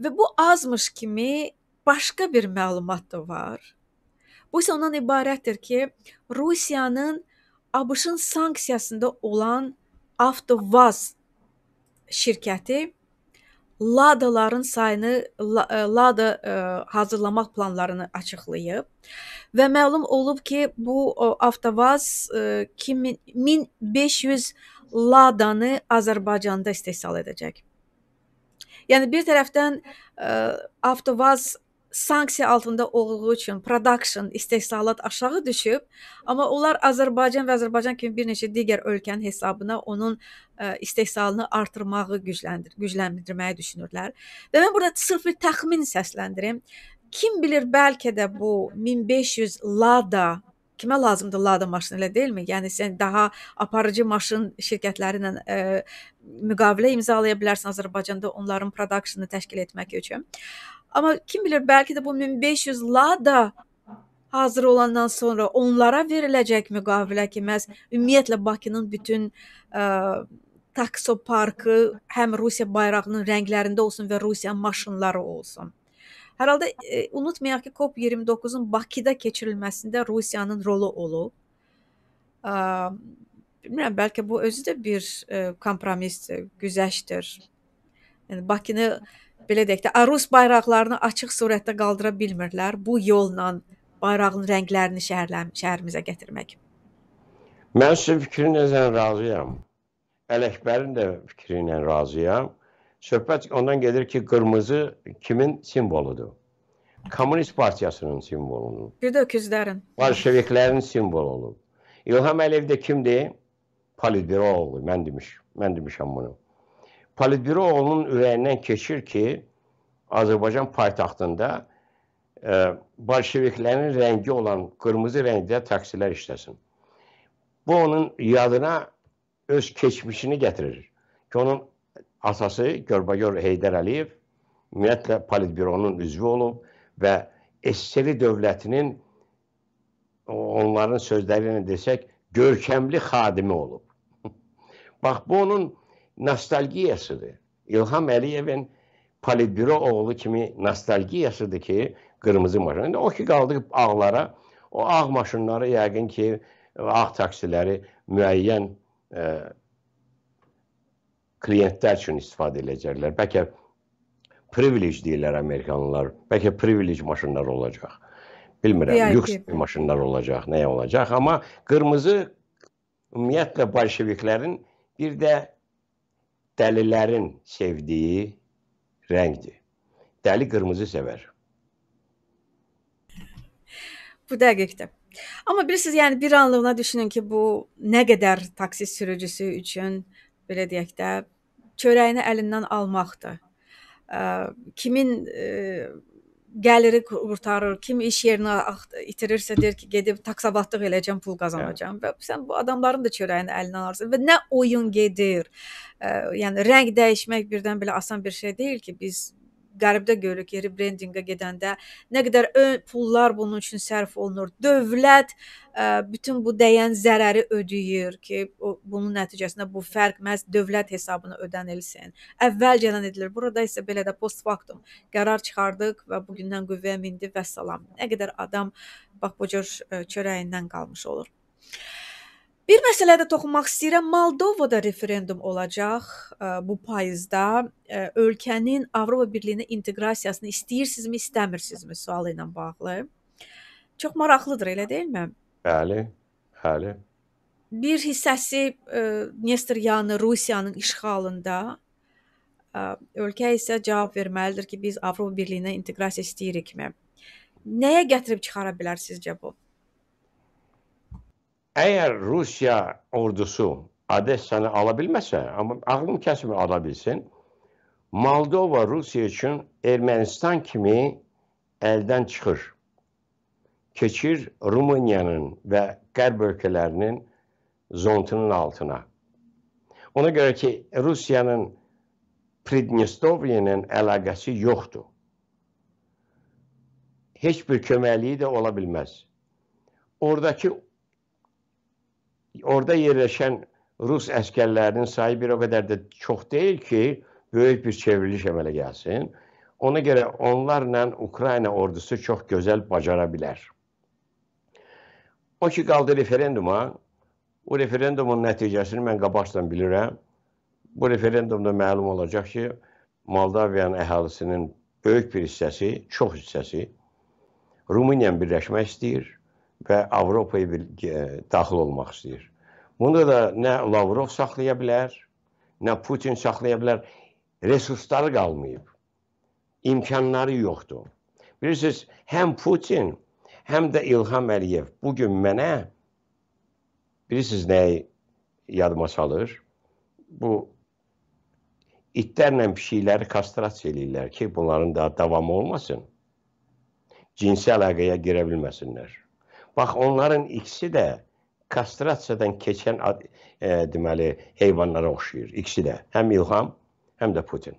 və bu azmış kimi başqa bir məlumat da var. Bu isə ondan ibarətdir ki, Rusiyanın ABŞ-ın sanksiyasında olan Avtovaz şirkəti ladaların sayını e, lada ə, e, hazırlamaq planlarını açıqlayıb və məlum olub ki, bu Avtovaz e, 2500 ladanı Azərbaycanda istehsal edəcək. Yəni bir tərəfdən ə, Avtovaz sanksiya altında olduğu üçün production, istehsalat aşağı düşüb, amma onlar Azərbaycan və Azərbaycan kimi bir neçə digər ölkənin hesabına onun ə, e, istehsalını artırmağı gücləndir, gücləndirməyi düşünürlər. Və mən burada sırf bir təxmin səsləndirim. Kim bilir bəlkə də bu 1500 Lada kimə lazımdır Lada maşını elə deyilmi? Yəni sən daha aparıcı maşın şirkətləri ilə e, müqavilə imzalaya bilərsən Azərbaycanda onların production-ını təşkil etmək üçün. Ama kim bilir belki de bu 1500 la da hazır olandan sonra onlara veriləcək müqavilə ki, məhz ümumiyyətlə Bakının bütün ə, e, takso parkı həm Rusiya bayrağının rənglərində olsun və Rusiya maşınları olsun. Hər halda e, unutmayaq ki, COP29-un Bakıda keçirilməsində Rusiyanın rolu olub. Ə, e, bilmirəm, bəlkə bu özü də bir ə, e, kompromis, güzəştdir. Yəni Bakını belə deyək də, Rus bayraqlarını açıq surətdə qaldıra bilmirlər bu yolla bayrağın rənglərini şəhərlə, şəhərimizə gətirmək. Mən sizin fikrinizlə razıyam. Ələkbərin də fikri ilə razıyam. Söhbət ondan gedir ki, qırmızı kimin simvoludur? Kommunist partiyasının simvolu olub. Bir də öküzlərin. Bolşeviklərin simvolu olub. İlham Əliyev də kimdir? Politbüro oğlu, mən demiş. Mən demişəm bunu. Politbüro onun ürəyindən keçir ki, Azərbaycan paytaxtında e, bolşeviklərin rəngi olan qırmızı rəngdə taksilər işləsin. Bu onun yadına öz keçmişini gətirir. Ki onun atası Görbagör Heydər Əliyev ümumiyyətlə politbüronun üzvü olub və SSR dövlətinin onların sözləri ilə desək görkəmli xadimi olub. Bax bu onun nostalgiyasıdır. İlham Əliyevin politbüro oğlu kimi nostalgiyasıdır ki, qırmızı maşın. O ki qaldı ağlara, o ağ maşınları yəqin ki, ağ taksiləri müəyyən e, klientlər üçün istifadə edəcəklər. Bəlkə privilege deyirlər Amerikanlılar. Bəlkə privilege maşınlar olacaq. Bilmirəm, Deyək lüks ki. maşınlar olacaq, nəyə olacaq, amma qırmızı ümumiyyətlə bolşeviklərin bir də dəlilərin sevdiyi rəngdir. Dəli qırmızı sevər. Bu dəqiqdir. Amma bilirsiniz, yəni bir anlığına düşünün ki, bu nə qədər taksi sürücüsü üçün belə deyək də çörəyini əlindən almaqdır. Kimin gəliri qurtarır. Kim iş yerinə itirirsə deyir ki, gedib taksabatlıq eləyəcəm, pul qazanacağam. Və sən bu adamların da çörəyini əlinə alırsan və nə oyun gedir. Ə, yəni rəng dəyişmək birdən-birə asan bir şey deyil ki, biz qəribdə görürük ki, rebrendinqə gedəndə nə qədər pullar bunun üçün sərf olunur. Dövlət ə, bütün bu dəyən zərəri ödəyir ki, o, bunun nəticəsində bu fərq məhz dövlət hesabına ödənilsin. Əvvəlcədən edilir. Burada isə belə də post factum qərar çıxardıq və bu gündən qüvvəyə mindi və salam. Nə qədər adam bax bu cür çörəyindən qalmış olur. Bir məsələyə də toxunmaq istəyirəm. Moldovada referendum olacaq e, bu payızda. E, ölkənin Avropa Birliyinə inteqrasiyasını istəyirsinizmi, istəmirsinizmi sualı ilə bağlı. Çox maraqlıdır, elə deyilmi? Bəli, bəli. Bir hissəsi Dnestryanı e, Rusiyanın işğalında, ölkə isə cavab verməlidir ki, biz Avropa Birliyinə inteqrasiya istəyirikmi? Nəyə gətirib çıxara bilər sizcə bu? Əgər Rusiya ordusu Odessanı ala bilməsə, amma ağlım kəsmir ala bilsin, Moldova Rusiya üçün Ermənistan kimi əldən çıxır. Keçir Rumıniyanın və qərb ölkələrinin zontunun altına. Ona görə ki, Rusiyanın Pridnistovyenin əlaqəsi yoxdur. Heç bir köməkliyi də ola bilməz. Oradakı orada yerləşən Rus əskərlərinin sayı bir o qədər də çox deyil ki, böyük bir çevriliş əmələ gəlsin. Ona görə onlarla Ukrayna ordusu çox gözəl bacara bilər. O ki qaldı referenduma. O referendumun nəticəsini mən qabaşdan bilirəm. Bu referendumda məlum olacaq ki, Moldaviyanın əhalisinin böyük bir hissəsi, çox hissəsi Rumıniya birləşmək istəyir və Avropaya bir e, daxil olmaq istəyir. Bunu da nə Lavrov saxlaya bilər, nə Putin saxlaya bilər. Resursları qalmayıb. İmkanları yoxdur. Bilirsiniz, həm Putin, həm də İlham Əliyev bu gün mənə bilirsiniz nəyi yadıma salır? Bu itlərlə pişikləri kastrasiya eləyirlər ki, bunların da davamı olmasın. Cinsi əlaqəyə girə bilməsinlər. Bax onların ikisi də kastrasiyadan keçən e, deməli heyvanlara oxşayır. İkisi də, həm İlham, həm də Putin.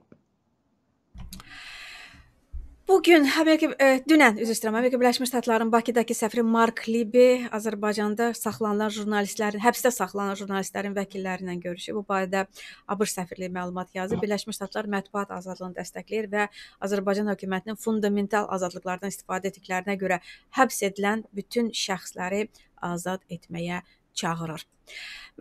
Bu gün Amerika ə, e, dünən üzr istəyirəm. Amerika Birləşmiş Ştatlarının Bakıdakı səfiri Mark Libi Azərbaycanda saxlanılan jurnalistlərin, həbsdə saxlanılan jurnalistlərin vəkilləri ilə görüşüb. Bu barədə ABŞ səfirliyi məlumat yazıb. Birləşmiş Ştatlar mətbuat azadlığını dəstəkləyir və Azərbaycan hökumətinin fundamental azadlıqlardan istifadə etdiklərinə görə həbs edilən bütün şəxsləri azad etməyə çağırır.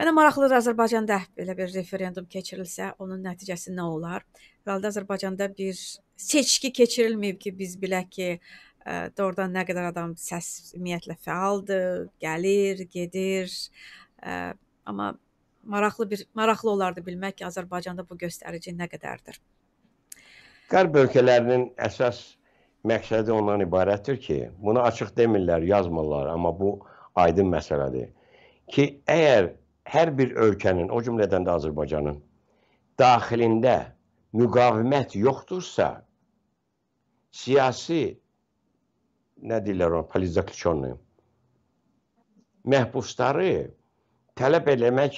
Mənə maraqlıdır Azərbaycanda belə bir referendum keçirilsə, onun nəticəsi nə olar? Realda Azərbaycanda bir seçki keçirilməyib ki, biz bilək ki, ə, e, doğrudan nə qədər adam səs ümumiyyətlə fəaldır, gəlir, gedir. Ə, e, amma maraqlı bir maraqlı olardı bilmək ki, Azərbaycanda bu göstərici nə qədərdir. Qərb ölkələrinin əsas məqsədi ondan ibarətdir ki, bunu açıq demirlər, yazmırlar, amma bu aydın məsələdir ki, əgər hər bir ölkənin, o cümlədən də Azərbaycanın daxilində müqavimət yoxdursa, siyasi nə deyirlər ona, polizaklişonlu məhbusları tələb eləmək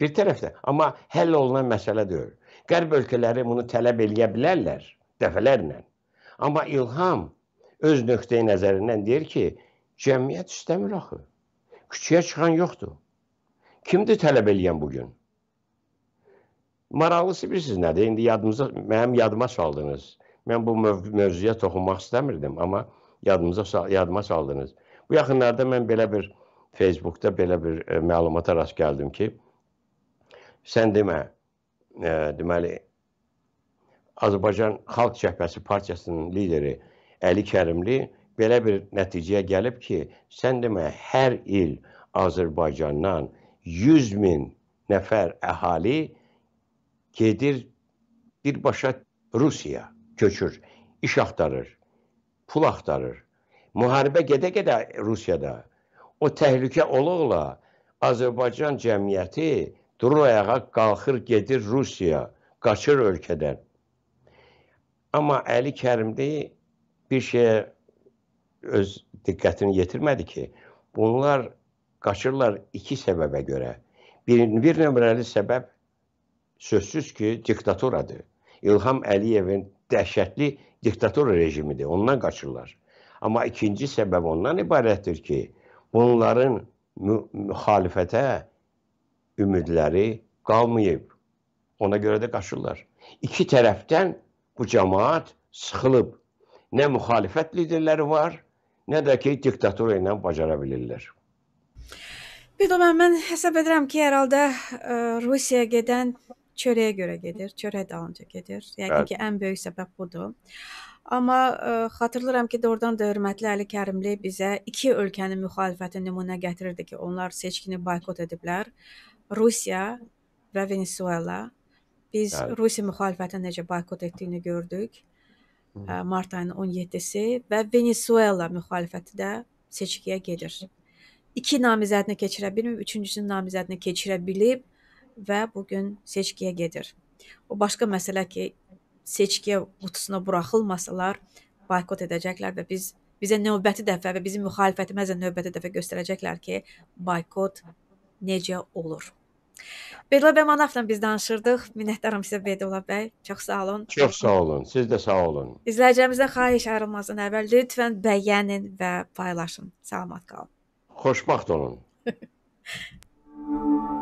bir tərəfdə, amma həll olunan məsələ deyil. Qərb ölkələri bunu tələb eləyə bilərlər dəfələrlə. Amma İlham öz nöqteyi nəzərindən deyir ki, cəmiyyət istəmir axı küçüyə çıxan yoxdur. Kimdir tələb eləyən bu gün? Maraqlısı bilirsiniz nədir? İndi yadımıza mənim yadıma saldınız. Mən bu möv mövzuya toxunmaq istəmirdim, amma yadımıza yadıma saldınız. Bu yaxınlarda mən belə bir Facebookda belə bir e, məlumata rast gəldim ki, sən demə, e, deməli Azərbaycan Xalq Cəbhəsi partiyasının lideri Əli Kərimli belə bir nəticəyə gəlib ki, sən demə hər il Azərbaycandan 100 min nəfər əhali gedir birbaşa Rusiya köçür, iş axtarır, pul axtarır. Müharibə gedə-gedə Rusiyada o təhlükə ola-ola Azərbaycan cəmiyyəti durur ayağa, qalxır, gedir Rusiya, qaçır ölkədən. Amma Əli Kərimli bir şeyə öz diqqətini yetirmədi ki, bunlar qaçırlar iki səbəbə görə. Bir, bir nömrəli səbəb sözsüz ki, diktaturadır. İlham Əliyevin dəhşətli diktatura rejimidir, ondan qaçırlar. Amma ikinci səbəb ondan ibarətdir ki, bunların müxalifətə ümidləri qalmayıb. Ona görə də qaçırlar. İki tərəfdən bu cəmaat sıxılıb. Nə müxalifət liderləri var, nə də ki diktatura ilə bacara bilirlər. Bir də mən, mən hesab edirəm ki, hər halda ə, e, Rusiyaya gedən çörəyə görə gedir, çörək dalınca gedir. Yəni Bəli. ki, ən böyük səbəb budur. Amma ə, e, xatırlayıram ki, doğrudan da hörmətli Əli Kərimli bizə iki ölkənin müxalifəti nümunə gətirirdi ki, onlar seçkini boykot ediblər. Rusiya və Venezuela. Biz Bəli. Rusiya müxalifətini necə boykot etdiyini gördük mart ayının 17-si və Venezuela müxalifəti də seçkiyə gedir. İki namizədini keçirə bilmir, üçüncüsünün namizədini keçirə bilib və bu gün seçkiyə gedir. O başqa məsələ ki, seçkiyə qutusuna buraxılmasalar boykot edəcəklər və biz bizə növbəti dəfə və bizim müxalifətimizə növbəti dəfə göstərəcəklər ki, boykot necə olur. Beydola bəy Manafla biz danışırdıq. Minnətdaram sizə Beydola bəy. Çox sağ olun. Çox sağ olun. Siz də sağ olun. İzləyicilərimizə xahiş ayrılmasın əvvəl lütfən bəyənin və paylaşın. Salamat qalın. Xoşbəxt olun.